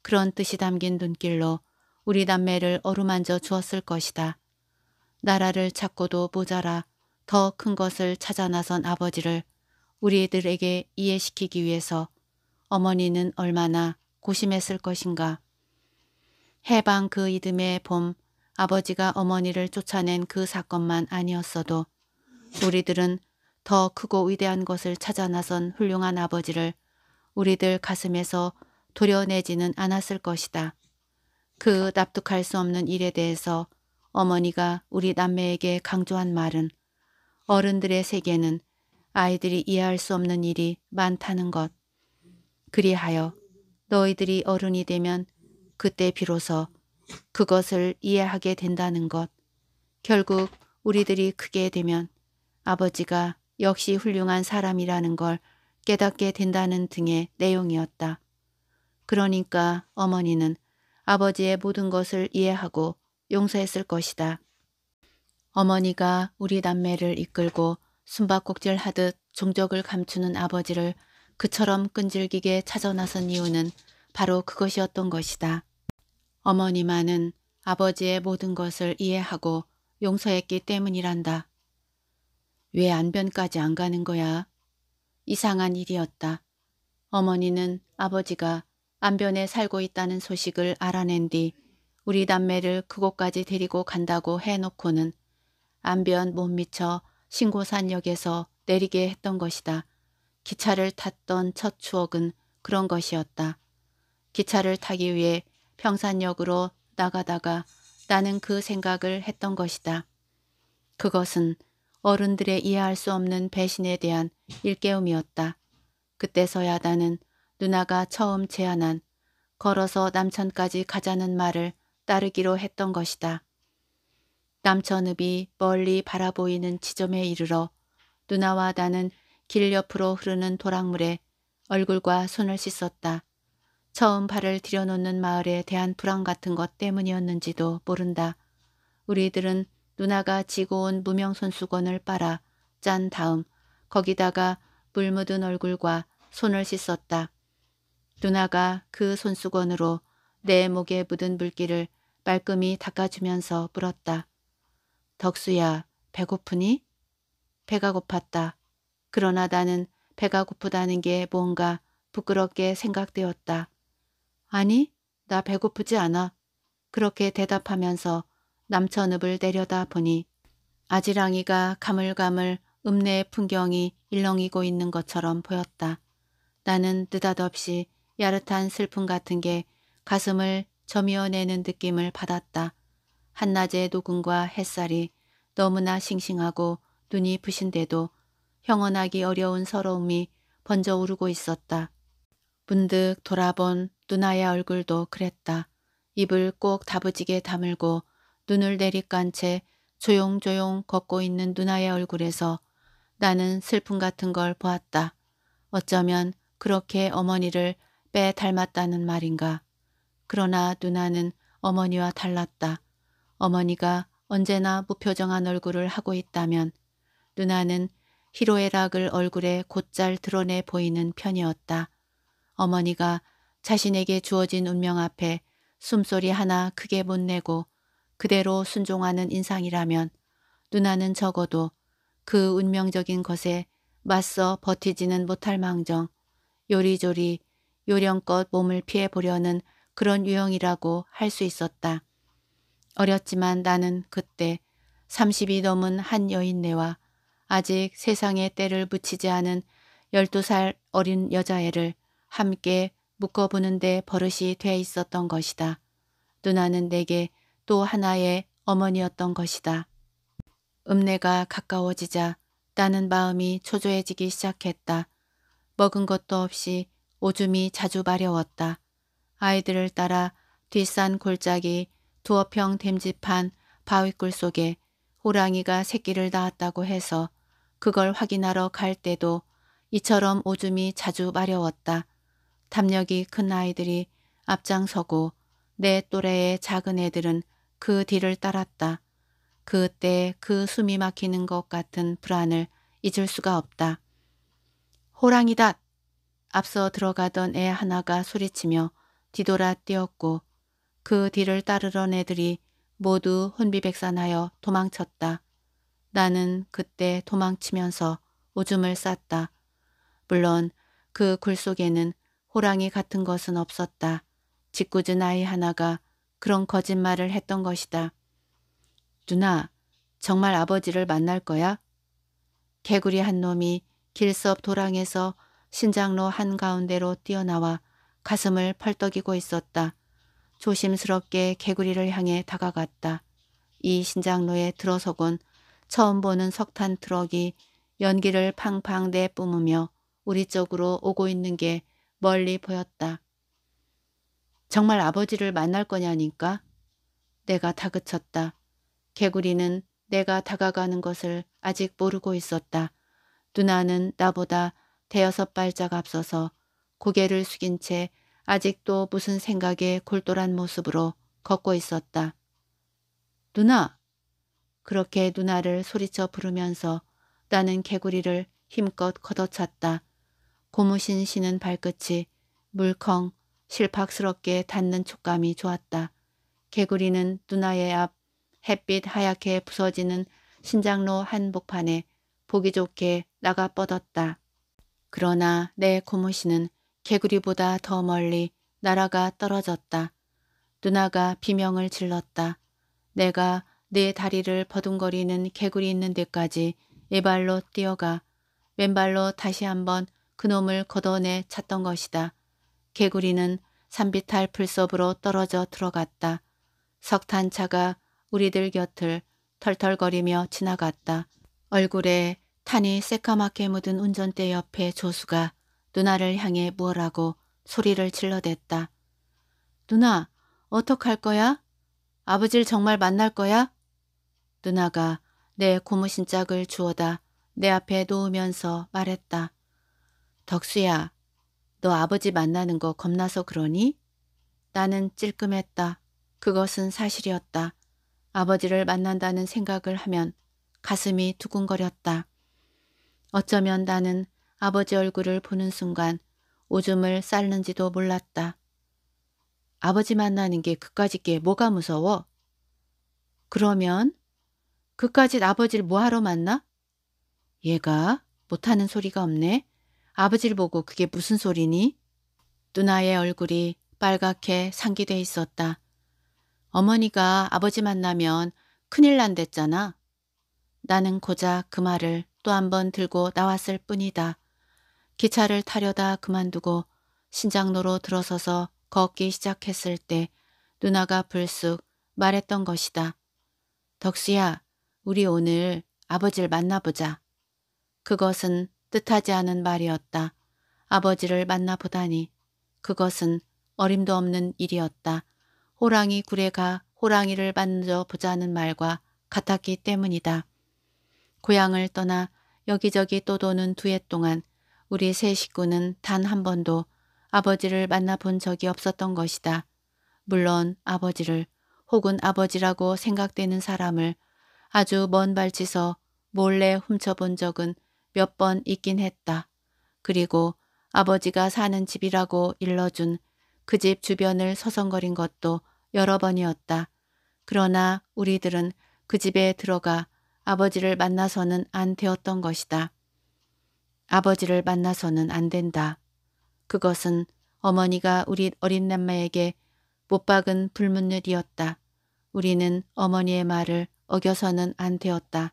그런 뜻이 담긴 눈길로 우리 남매를 어루만져 주었을 것이다. 나라를 찾고도 모자라 더 큰 것을 찾아 나선 아버지를 우리들에게 이해시키기 위해서 어머니는 얼마나 고심했을 것인가. 해방 그 이듬해 봄 아버지가 어머니를 쫓아낸 그 사건만 아니었어도 우리들은 더 크고 위대한 것을 찾아 나선 훌륭한 아버지를 우리들 가슴에서 도려내지는 않았을 것이다. 그 납득할 수 없는 일에 대해서 어머니가 우리 남매에게 강조한 말은 어른들의 세계는 아이들이 이해할 수 없는 일이 많다는 것. 그리하여 너희들이 어른이 되면 그때 비로소 그것을 이해하게 된다는 것. 결국 우리들이 크게 되면 아버지가 역시 훌륭한 사람이라는 걸 깨닫게 된다는 등의 내용이었다. 그러니까 어머니는 아버지의 모든 것을 이해하고 용서했을 것이다. 어머니가 우리 남매를 이끌고 숨바꼭질 하듯 종적을 감추는 아버지를 그처럼 끈질기게 찾아 나선 이유는 바로 그것이었던 것이다. 어머니만은 아버지의 모든 것을 이해하고 용서했기 때문이란다. 왜 안변까지 안 가는 거야? 이상한 일이었다. 어머니는 아버지가 안변에 살고 있다는 소식을 알아낸 뒤 우리 남매를 그곳까지 데리고 간다고 해놓고는 안변 못 미쳐 신고산역에서 내리게 했던 것이다. 기차를 탔던 첫 추억은 그런 것이었다. 기차를 타기 위해 평산역으로 나가다가 나는 그 생각을 했던 것이다. 그것은 어른들의 이해할 수 없는 배신에 대한 일깨움이었다. 그때서야 나는 누나가 처음 제안한 걸어서 남천까지 가자는 말을 따르기로 했던 것이다. 남천읍이 멀리 바라보이는 지점에 이르러 누나와 나는 길 옆으로 흐르는 도락물에 얼굴과 손을 씻었다. 처음 발을 들여놓는 마을에 대한 불안 같은 것 때문이었는지도 모른다. 우리들은 누나가 지고 온 무명손 수건을 빨아 짠 다음 거기다가 물 묻은 얼굴과 손을 씻었다. 누나가 그 손수건으로 내 목에 묻은 물기를 말끔히 닦아주면서 물었다. 덕수야, 배고프니? 배가 고팠다. 그러나 나는 배가 고프다는 게 뭔가 부끄럽게 생각되었다. 아니, 나 배고프지 않아. 그렇게 대답하면서 남천읍을 내려다 보니 아지랑이가 가물가물 읍내의 풍경이 일렁이고 있는 것처럼 보였다. 나는 느닷없이 야릇한 슬픔 같은 게 가슴을 저미어내는 느낌을 받았다. 한낮의 녹음과 햇살이 너무나 싱싱하고 눈이 부신데도 형언하기 어려운 서러움이 번져 오르고 있었다. 문득 돌아본 누나의 얼굴도 그랬다. 입을 꼭 다부지게 다물고 눈을 내리깐 채 조용조용 걷고 있는 누나의 얼굴에서 나는 슬픔 같은 걸 보았다. 어쩌면 그렇게 어머니를 빼 닮았다는 말인가. 그러나 누나는 어머니와 달랐다. 어머니가 언제나 무표정한 얼굴을 하고 있다면 누나는 희로애락을 얼굴에 곧잘 드러내 보이는 편이었다. 어머니가 자신에게 주어진 운명 앞에 숨소리 하나 크게 못 내고 그대로 순종하는 인상이라면 누나는 적어도 그 운명적인 것에 맞서 버티지는 못할 망정 요리조리 요령껏 몸을 피해 보려는 그런 유형이라고 할 수 있었다. 어렸지만 나는 그때 30이 넘은 한 여인네와 아직 세상에 때를 붙이지 않은 12살 어린 여자애를 함께 묶어보는데 버릇이 돼 있었던 것이다. 누나는 내게 또 하나의 어머니였던 것이다. 읍내가 가까워지자 나는 마음이 초조해지기 시작했다. 먹은 것도 없이 오줌이 자주 마려웠다. 아이들을 따라 뒷산 골짜기 두어 평 댐집한 바위굴 속에 호랑이가 새끼를 낳았다고 해서 그걸 확인하러 갈 때도 이처럼 오줌이 자주 마려웠다. 담력이 큰 아이들이 앞장서고 내 또래의 작은 애들은 그 뒤를 따랐다. 그때 그 숨이 막히는 것 같은 불안을 잊을 수가 없다. 호랑이다! 앞서 들어가던 애 하나가 소리치며 뒤돌아 뛰었고 그 뒤를 따르던 애들이 모두 혼비백산하여 도망쳤다. 나는 그때 도망치면서 오줌을 쌌다. 물론 그 굴 속에는 호랑이 같은 것은 없었다. 짓궂은 아이 하나가 그런 거짓말을 했던 것이다. 누나, 정말 아버지를 만날 거야? 개구리 한 놈이 길섭 도랑에서 신장로 한가운데로 뛰어나와 가슴을 펄떡이고 있었다. 조심스럽게 개구리를 향해 다가갔다. 이 신장로에 들어서곤 처음 보는 석탄 트럭이 연기를 팡팡 내뿜으며 우리 쪽으로 오고 있는 게 멀리 보였다. 정말 아버지를 만날 거냐니까? 내가 다그쳤다. 개구리는 내가 다가가는 것을 아직 모르고 있었다. 누나는 나보다 대여섯 발짝 앞서서 고개를 숙인 채 아직도 무슨 생각에 골똘한 모습으로 걷고 있었다. 누나! 그렇게 누나를 소리쳐 부르면서 나는 개구리를 힘껏 걷어찼다. 고무신 신은 발끝이 물컹 실팍스럽게 닿는 촉감이 좋았다. 개구리는 누나의 앞 햇빛 하얗게 부서지는 신장로 한복판에 보기 좋게 나가 뻗었다. 그러나 내 고무신은 개구리보다 더 멀리 나라가 떨어졌다. 누나가 비명을 질렀다. 내가 내 네 다리를 버둥거리는 개구리 있는 데까지 애발로 뛰어가 왼발로 다시 한번 그놈을 걷어내 찼던 것이다. 개구리는 산비탈 풀섭으로 떨어져 들어갔다. 석탄차가 우리들 곁을 털털거리며 지나갔다. 얼굴에 탄이 새까맣게 묻은 운전대 옆에 조수가 누나를 향해 무어라고 소리를 질러댔다. 누나, 어떡할 거야? 아버지를 정말 만날 거야? 누나가 내 고무신 짝을 주워다 내 앞에 놓으면서 말했다. 덕수야, 너 아버지 만나는 거 겁나서 그러니? 나는 찔끔했다. 그것은 사실이었다. 아버지를 만난다는 생각을 하면 가슴이 두근거렸다. 어쩌면 나는 아버지 얼굴을 보는 순간 오줌을 쌀는지도 몰랐다. 아버지 만나는 게 그까짓 게 뭐가 무서워? 그러면? 그까짓 아버지를 뭐하러 만나? 얘가 못하는 소리가 없네. 아버지를 보고 그게 무슨 소리니? 누나의 얼굴이 빨갛게 상기돼 있었다. 어머니가 아버지 만나면 큰일 난댔잖아. 나는 고작 그 말을 또한번 들고 나왔을 뿐이다. 기차를 타려다 그만두고 신장로로 들어서서 걷기 시작했을 때 누나가 불쑥 말했던 것이다. 덕수야, 우리 오늘 아버지를 만나보자. 그것은 뜻하지 않은 말이었다. 아버지를 만나보다니. 그것은 어림도 없는 일이었다. 호랑이 구레가 호랑이를 만져보자는 말과 같았기 때문이다. 고향을 떠나 여기저기 떠도는 두 해 동안 우리 세 식구는 단 한 번도 아버지를 만나본 적이 없었던 것이다. 물론 아버지를 혹은 아버지라고 생각되는 사람을 아주 먼 발치서 몰래 훔쳐본 적은 몇 번 있긴 했다. 그리고 아버지가 사는 집이라고 일러준 그 집 주변을 서성거린 것도 여러 번이었다. 그러나 우리들은 그 집에 들어가 아버지를 만나서는 안 되었던 것이다. 아버지를 만나서는 안 된다. 그것은 어머니가 우리 어린 남매에게 못 박은 불문율이었다. 우리는 어머니의 말을 어겨서는 안 되었다.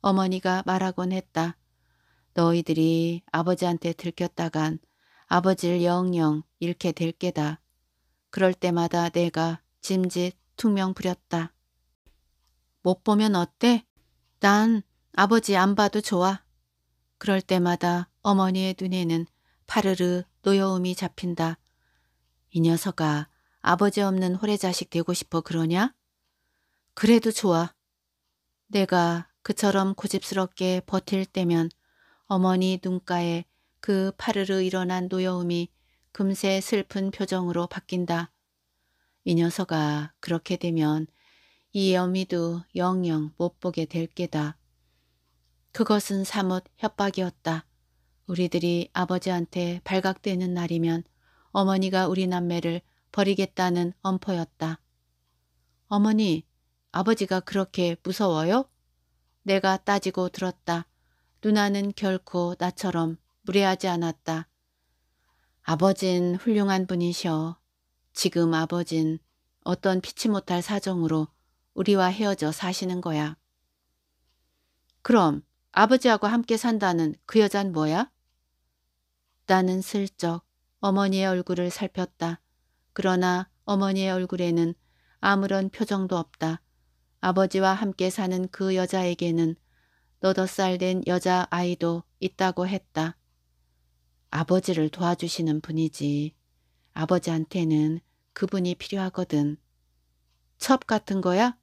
어머니가 말하곤 했다. 너희들이 아버지한테 들켰다간 아버지를 영영 잃게 될 게다. 그럴 때마다 내가 짐짓 투명 부렸다. 못 보면 어때? 난 아버지 안 봐도 좋아. 그럴 때마다 어머니의 눈에는 파르르 노여움이 잡힌다. 이 녀석아 아버지 없는 호래자식 되고 싶어 그러냐? 그래도 좋아. 내가 그처럼 고집스럽게 버틸 때면 어머니 눈가에 그 파르르 일어난 노여움이 금세 슬픈 표정으로 바뀐다. 이 녀석아 그렇게 되면 이 여미도 영영 못 보게 될 게다. 그것은 사뭇 협박이었다. 우리들이 아버지한테 발각되는 날이면 어머니가 우리 남매를 버리겠다는 엄포였다. 어머니, 아버지가 그렇게 무서워요? 내가 따지고 들었다. 누나는 결코 나처럼 무례하지 않았다. 아버진 훌륭한 분이셔. 지금 아버진 어떤 피치 못할 사정으로 우리와 헤어져 사시는 거야. 그럼 아버지하고 함께 산다는 그 여잔 뭐야? 나는 슬쩍 어머니의 얼굴을 살폈다. 그러나 어머니의 얼굴에는 아무런 표정도 없다. 아버지와 함께 사는 그 여자에게는 너덟 살된 여자 아이도 있다고 했다. 아버지를 도와주시는 분이지. 아버지한테는 그분이 필요하거든. 첩 같은 거야?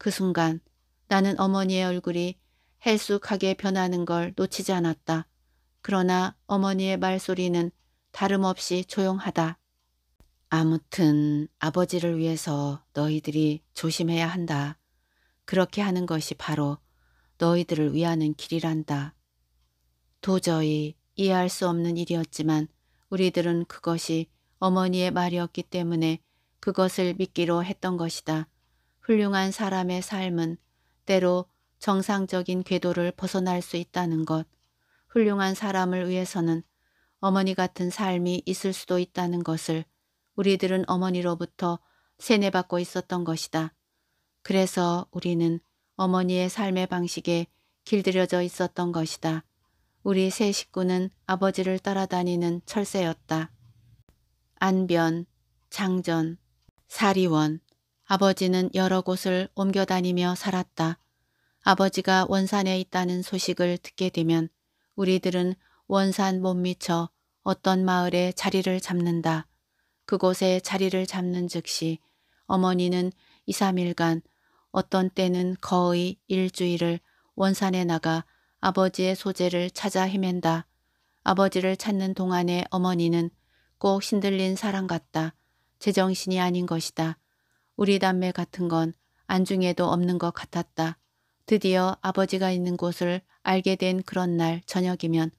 그 순간 나는 어머니의 얼굴이 헬쑥하게 변하는 걸 놓치지 않았다. 그러나 어머니의 말소리는 다름없이 조용하다. 아무튼 아버지를 위해서 너희들이 조심해야 한다. 그렇게 하는 것이 바로 너희들을 위하는 길이란다. 도저히 이해할 수 없는 일이었지만 우리들은 그것이 어머니의 말이었기 때문에 그것을 믿기로 했던 것이다. 훌륭한 사람의 삶은 때로 정상적인 궤도를 벗어날 수 있다는 것, 훌륭한 사람을 위해서는 어머니 같은 삶이 있을 수도 있다는 것을 우리들은 어머니로부터 세뇌받고 있었던 것이다. 그래서 우리는 어머니의 삶의 방식에 길들여져 있었던 것이다. 우리 세 식구는 아버지를 따라다니는 철새였다. 안변, 장전, 사리원, 아버지는 여러 곳을 옮겨 다니며 살았다. 아버지가 원산에 있다는 소식을 듣게 되면 우리들은 원산 못 미쳐 어떤 마을에 자리를 잡는다. 그곳에 자리를 잡는 즉시 어머니는 2, 3일간 어떤 때는 거의 일주일을 원산에 나가 아버지의 소재를 찾아 헤맨다. 아버지를 찾는 동안에 어머니는 꼭 신들린 사람 같다. 제정신이 아닌 것이다. 우리 담매 같은 건 안중에도 없는 것 같았다. 드디어 아버지가 있는 곳을 알게 된 그런 날 저녁이면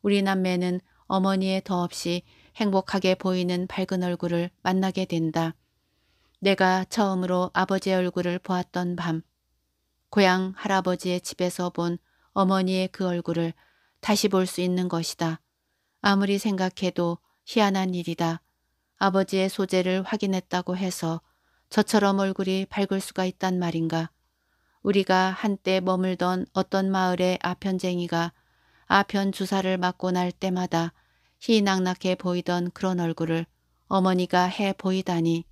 우리 남매는 어머니의 더없이 행복하게 보이는 밝은 얼굴을 만나게 된다. 내가 처음으로 아버지의 얼굴을 보았던 밤, 고향 할아버지의 집에서 본 어머니의 그 얼굴을 다시 볼 수 있는 것이다. 아무리 생각해도 희한한 일이다. 아버지의 소재를 확인했다고 해서 저처럼 얼굴이 밝을 수가 있단 말인가. 우리가 한때 머물던 어떤 마을의 아편쟁이가 아편 주사를 맞고 날 때마다 희낙낙해 보이던 그런 얼굴을 어머니가 해 보이다니.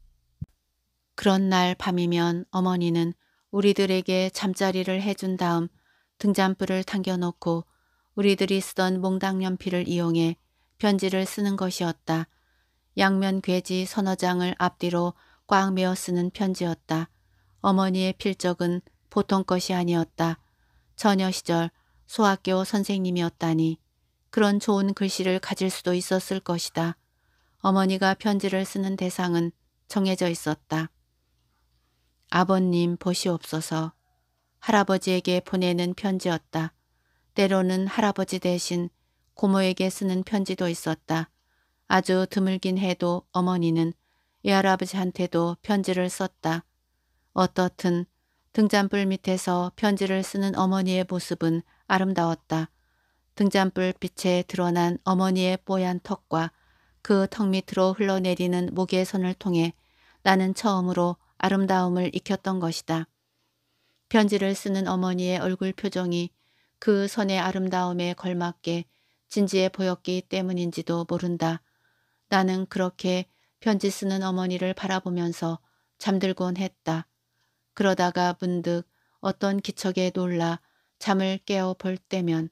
그런 날 밤이면 어머니는 우리들에게 잠자리를 해준 다음 등잔불을 당겨놓고 우리들이 쓰던 몽당연필을 이용해 편지를 쓰는 것이었다. 양면 괴지 서너 장을 앞뒤로 꽉 메어 쓰는 편지였다. 어머니의 필적은 보통 것이 아니었다. 처녀 시절 소학교 선생님이었다니 그런 좋은 글씨를 가질 수도 있었을 것이다. 어머니가 편지를 쓰는 대상은 정해져 있었다. 아버님 보시옵소서 할아버지에게 보내는 편지였다. 때로는 할아버지 대신 고모에게 쓰는 편지도 있었다. 아주 드물긴 해도 어머니는 외할아버지한테도 편지를 썼다. 어떻든 등잔불 밑에서 편지를 쓰는 어머니의 모습은 아름다웠다. 등잔불 빛에 드러난 어머니의 뽀얀 턱과 그 턱 밑으로 흘러내리는 목의 선을 통해 나는 처음으로 아름다움을 익혔던 것이다. 편지를 쓰는 어머니의 얼굴 표정이 그 선의 아름다움에 걸맞게 진지해 보였기 때문인지도 모른다. 나는 그렇게 편지 쓰는 어머니를 바라보면서 잠들곤 했다. 그러다가 문득 어떤 기척에 놀라 잠을 깨어 볼 때면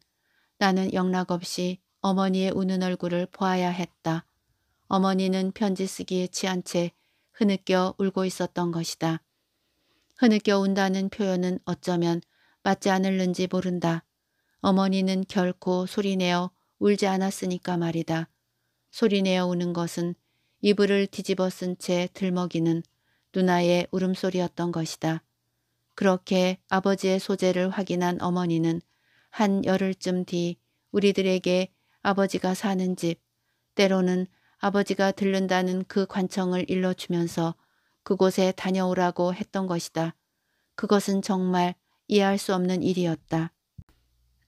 나는 영락없이 어머니의 우는 얼굴을 보아야 했다. 어머니는 편지 쓰기에 취한 채 흐느껴 울고 있었던 것이다. 흐느껴 운다는 표현은 어쩌면 맞지 않을는지 모른다. 어머니는 결코 소리내어 울지 않았으니까 말이다. 소리내어 우는 것은 이불을 뒤집어 쓴채 들먹이는 누나의 울음소리였던 것이다. 그렇게 아버지의 소재를 확인한 어머니는 한 열흘쯤 뒤 우리들에게 아버지가 사는 집, 때로는 아버지가 들른다는 그 관청을 일러주면서 그곳에 다녀오라고 했던 것이다. 그것은 정말 이해할 수 없는 일이었다.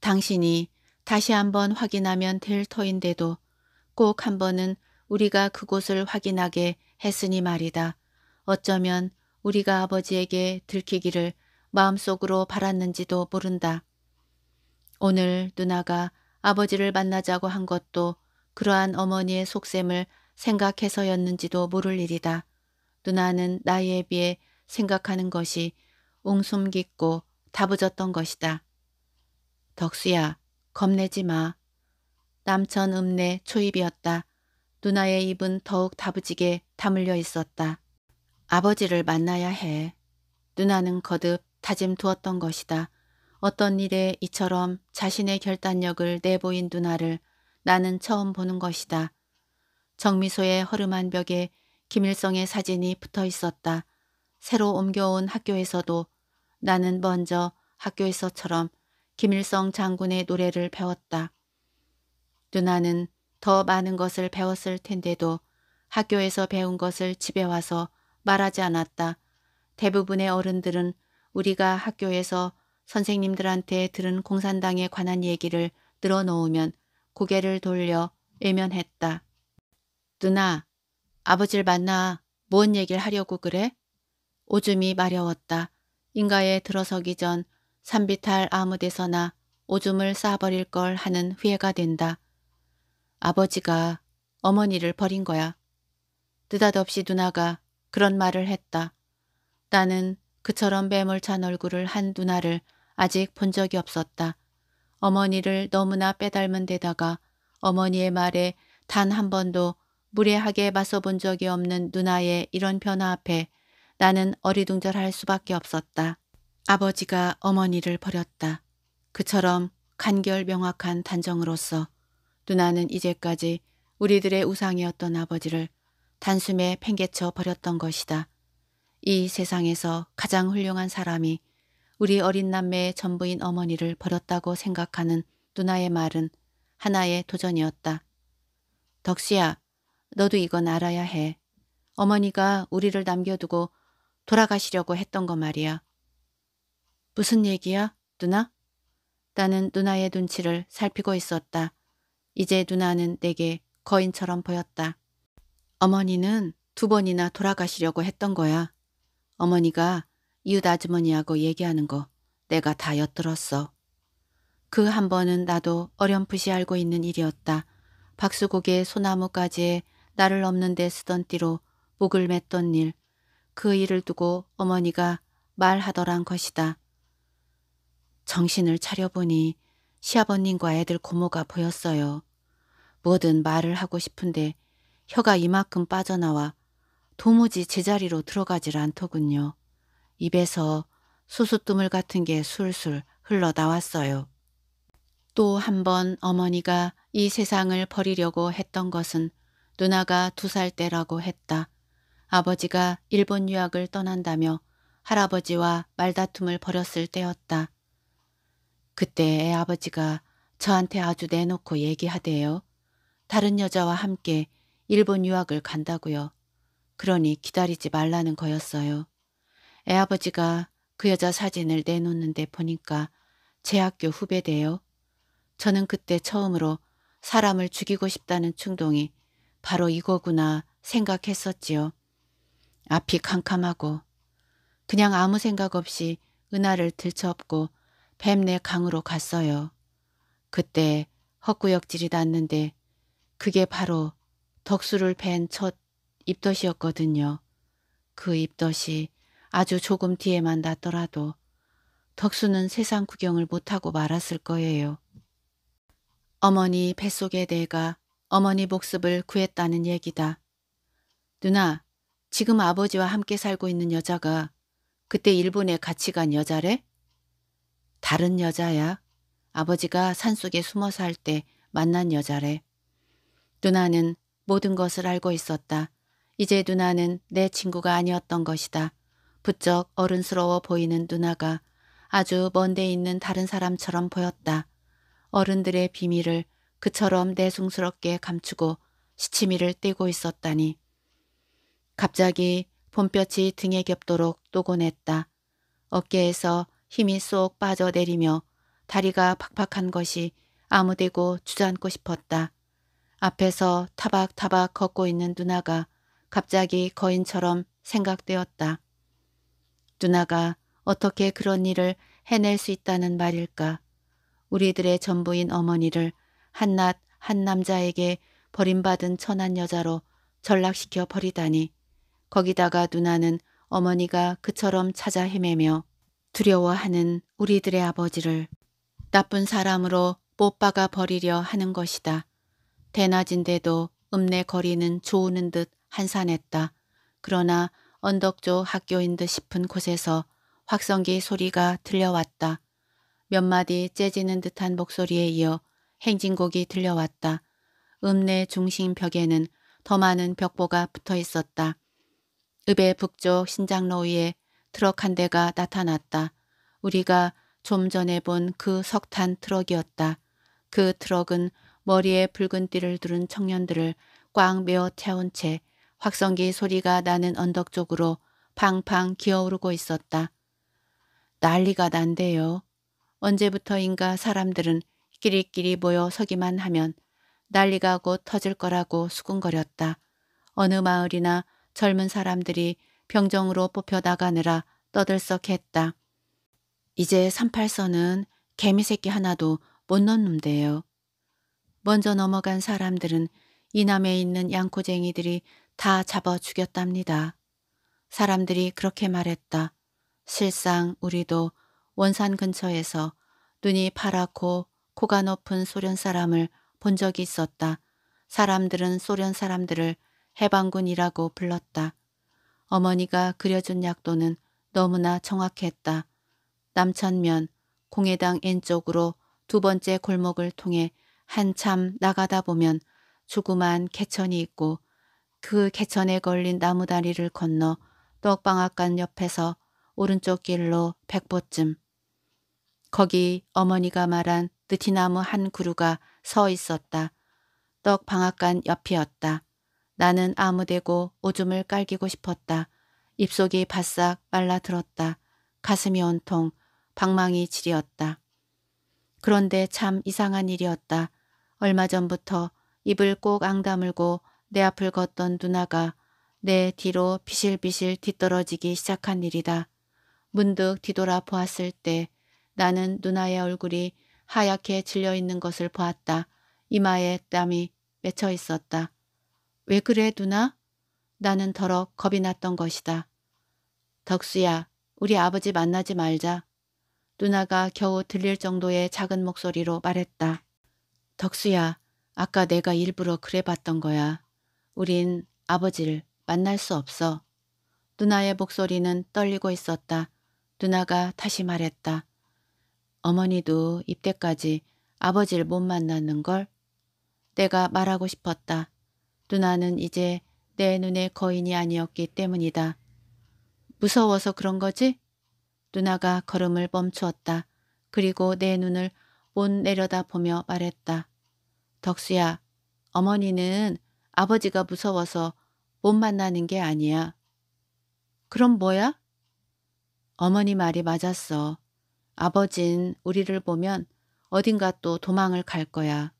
당신이 다시 한번 확인하면 될 터인데도 꼭 한 번은 우리가 그곳을 확인하게 했으니 말이다. 어쩌면 우리가 아버지에게 들키기를 마음속으로 바랐는지도 모른다. 오늘 누나가 아버지를 만나자고 한 것도 그러한 어머니의 속셈을 생각해서였는지도 모를 일이다. 누나는 나이에 비해 생각하는 것이 웅숨 깊고 다부졌던 것이다. 덕수야, 겁내지 마. 남천 읍내 초입이었다. 누나의 입은 더욱 다부지게 다물려 있었다. 아버지를 만나야 해. 누나는 거듭 다짐 두었던 것이다. 어떤 일에 이처럼 자신의 결단력을 내보인 누나를 나는 처음 보는 것이다. 정미소의 허름한 벽에 김일성의 사진이 붙어 있었다. 새로 옮겨온 학교에서도 나는 먼저 학교에서처럼 김일성 장군의 노래를 배웠다. 누나는 더 많은 것을 배웠을 텐데도 학교에서 배운 것을 집에 와서 말하지 않았다. 대부분의 어른들은 우리가 학교에서 선생님들한테 들은 공산당에 관한 얘기를 늘어놓으면 고개를 돌려 외면했다. 누나, 아버지를 만나 뭔 얘기를 하려고 그래? 오줌이 마려웠다. 인가에 들어서기 전 산비탈 아무 데서나 오줌을 싸버릴 걸 하는 후회가 된다. 아버지가 어머니를 버린 거야. 느닷없이 누나가 그런 말을 했다. 나는 그처럼 매몰찬 얼굴을 한 누나를 아직 본 적이 없었다. 어머니를 너무나 빼닮은 데다가 어머니의 말에 단 한 번도 무례하게 맞서본 적이 없는 누나의 이런 변화 앞에 나는 어리둥절할 수밖에 없었다. 아버지가 어머니를 버렸다. 그처럼 간결 명확한 단정으로서 누나는 이제까지 우리들의 우상이었던 아버지를 단숨에 팽개쳐 버렸던 것이다. 이 세상에서 가장 훌륭한 사람이 우리 어린 남매의 전부인 어머니를 버렸다고 생각하는 누나의 말은 하나의 도전이었다. 덕수야, 너도 이건 알아야 해. 어머니가 우리를 남겨두고 돌아가시려고 했던 거 말이야. 무슨 얘기야, 누나? 나는 누나의 눈치를 살피고 있었다. 이제 누나는 내게 거인처럼 보였다. 어머니는 두 번이나 돌아가시려고 했던 거야. 어머니가 이웃 아주머니하고 얘기하는 거 내가 다 엿들었어. 그 한 번은 나도 어렴풋이 알고 있는 일이었다. 박수고의소나무까지에 나를 없는데 쓰던 띠로 목을 맸던 일. 그 일을 두고 어머니가 말하더란 것이다. 정신을 차려보니 시아버님과 애들 고모가 보였어요. 뭐든 말을 하고 싶은데 혀가 이만큼 빠져나와 도무지 제자리로 들어가질 않더군요. 입에서 수수뜸을 같은 게 술술 흘러나왔어요. 또 한 번 어머니가 이 세상을 버리려고 했던 것은 누나가 두 살 때라고 했다. 아버지가 일본 유학을 떠난다며 할아버지와 말다툼을 벌였을 때였다. 그때 애 아버지가 저한테 아주 내놓고 얘기하대요. 다른 여자와 함께 일본 유학을 간다고요. 그러니 기다리지 말라는 거였어요. 애아버지가 그 여자 사진을 내놓는데 보니까 제 학교 후배대요. 저는 그때 처음으로 사람을 죽이고 싶다는 충동이 바로 이거구나 생각했었지요. 앞이 캄캄하고 그냥 아무 생각 없이 은하를 들쳐업고 뱀내 강으로 갔어요. 그때 헛구역질이 났는데 그게 바로 덕수를 벤첫 입덧이었거든요. 그 입덧이 아주 조금 뒤에만 났더라도 덕수는 세상 구경을 못하고 말았을 거예요. 어머니 뱃속에 내가 어머니 목숨을 구했다는 얘기다. 누나, 지금 아버지와 함께 살고 있는 여자가 그때 일본에 같이 간 여자래? 다른 여자야. 아버지가 산속에 숨어 살 때 만난 여자래. 누나는 모든 것을 알고 있었다. 이제 누나는 내 친구가 아니었던 것이다. 부쩍 어른스러워 보이는 누나가 아주 먼 데 있는 다른 사람처럼 보였다. 어른들의 비밀을 그처럼 내숭스럽게 감추고 시치미를 떼고 있었다니. 갑자기 봄볕이 등에 겹도록 또곤했다. 어깨에서 힘이 쏙 빠져내리며 다리가 팍팍한 것이 아무데고 주저앉고 싶었다. 앞에서 타박타박 걷고 있는 누나가 갑자기 거인처럼 생각되었다. 누나가 어떻게 그런 일을 해낼 수 있다는 말일까. 우리들의 전부인 어머니를 한낱 한 남자에게 버림받은 천한 여자로 전락시켜 버리다니. 거기다가 누나는 어머니가 그처럼 찾아 헤매며 두려워하는 우리들의 아버지를 나쁜 사람으로 못 박아 버리려 하는 것이다. 대낮인데도 읍내거리는 좋으는 듯 한산했다. 그러나 언덕조 학교인 듯 싶은 곳에서 확성기 소리가 들려왔다. 몇 마디 째지는 듯한 목소리에 이어 행진곡이 들려왔다. 읍내 중심 벽에는 더 많은 벽보가 붙어 있었다. 읍의 북쪽 신장로 위에 트럭 한 대가 나타났다. 우리가 좀 전에 본 그 석탄 트럭이었다. 그 트럭은 머리에 붉은 띠를 두른 청년들을 꽉 메어 채운 채 확성기 소리가 나는 언덕 쪽으로 팡팡 기어오르고 있었다. 난리가 난대요 언제부터인가 사람들은 끼리끼리 모여 서기만 하면 난리가 곧 터질 거라고 수군거렸다. 어느 마을이나 젊은 사람들이 병정으로 뽑혀 나가느라 떠들썩했다. 이제 38선은 개미새끼 하나도 못 넣는데요. 먼저 넘어간 사람들은 이남에 있는 양코쟁이들이 다 잡아 죽였답니다. 사람들이 그렇게 말했다. 실상 우리도 원산 근처에서 눈이 파랗고 코가 높은 소련 사람을 본 적이 있었다. 사람들은 소련 사람들을 해방군이라고 불렀다. 어머니가 그려준 약도는 너무나 정확했다. 남천면 공해당 N쪽으로 두 번째 골목을 통해 한참 나가다 보면 조그만 개천이 있고 그 개천에 걸린 나무다리를 건너 떡방앗간 옆에서 오른쪽 길로 백보쯤 거기 어머니가 말한 느티나무 한 그루가 서 있었다. 떡방앗간 옆이었다. 나는 아무데고 오줌을 깔기고 싶었다. 입속이 바싹 말라들었다. 가슴이 온통 방망이 질이었다. 그런데 참 이상한 일이었다. 얼마 전부터 입을 꼭 앙다물고 내 앞을 걷던 누나가 내 뒤로 비실비실 뒤떨어지기 시작한 일이다. 문득 뒤돌아 보았을 때 나는 누나의 얼굴이 하얗게 질려 있는 것을 보았다. 이마에 땀이 맺혀 있었다. 왜 그래 누나? 나는 더러 겁이 났던 것이다. 덕수야 우리 아버지 만나지 말자. 누나가 겨우 들릴 정도의 작은 목소리로 말했다. 덕수야, 아까 내가 일부러 그래봤던 거야. 우린 아버지를 만날 수 없어. 누나의 목소리는 떨리고 있었다. 누나가 다시 말했다. 어머니도 입대까지 아버지를 못 만나는 걸 내가 말하고 싶었다. 누나는 이제 내 눈의 거인이 아니었기 때문이다. 무서워서 그런 거지? 누나가 걸음을 멈추었다. 그리고 내 눈을 옷 내려다보며 말했다. 덕수야, 어머니는 아버지가 무서워서 못 만나는 게 아니야. 그럼 뭐야? 어머니 말이 맞았어. 아버진 우리를 보면 어딘가 또 도망을 갈 거야.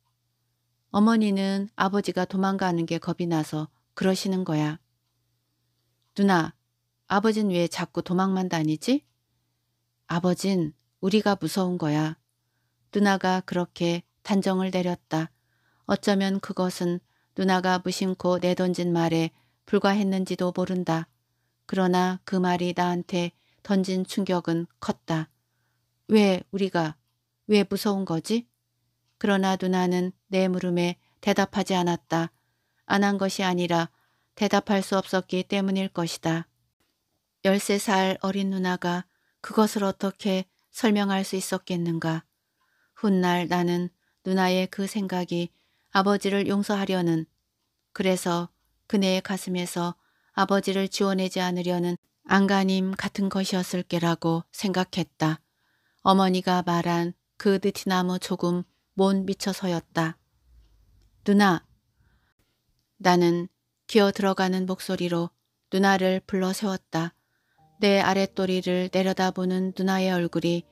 어머니는 아버지가 도망가는 게 겁이 나서 그러시는 거야. 누나, 아버진 왜 자꾸 도망만 다니지? 아버진 우리가 무서운 거야. 누나가 그렇게 단정을 내렸다. 어쩌면 그것은 누나가 무심코 내던진 말에 불과했는지도 모른다. 그러나 그 말이 나한테 던진 충격은 컸다. 왜 우리가 왜 무서운 거지? 그러나 누나는 내 물음에 대답하지 않았다. 안 한 것이 아니라 대답할 수 없었기 때문일 것이다. 13살 어린 누나가 그것을 어떻게 설명할 수 있었겠는가. 훗날 나는 누나의 그 생각이 아버지를 용서하려는 그래서 그네의 가슴에서 아버지를 지원해지 않으려는 안간힘 같은 것이었을 게라고 생각했다. 어머니가 말한 그 느티나무 조금 못 미쳐서였다. 누나! 나는 기어 들어가는 목소리로 누나를 불러 세웠다. 내 아랫도리를 내려다보는 누나의 얼굴이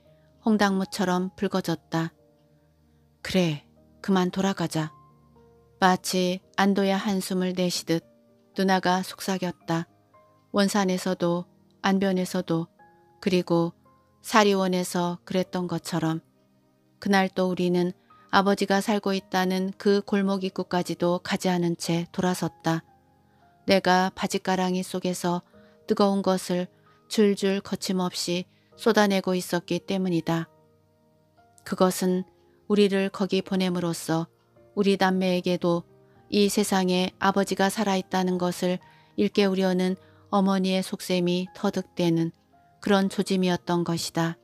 홍당무처럼 붉어졌다. 그래, 그만 돌아가자. 마치 안도야 한숨을 내쉬듯 누나가 속삭였다. 원산에서도 안변에서도 그리고 사리원에서 그랬던 것처럼 그날 또 우리는 아버지가 살고 있다는 그 골목 입구까지도 가지 않은 채 돌아섰다. 내가 바지가랑이 속에서 뜨거운 것을 줄줄 거침없이 쏟아내고 있었기 때문이다. 그것은 우리를 거기 보냄으로써 우리 남매에게도 이 세상에 아버지가 살아있다는 것을 일깨우려는 어머니의 속셈이 터득되는 그런 조짐이었던 것이다.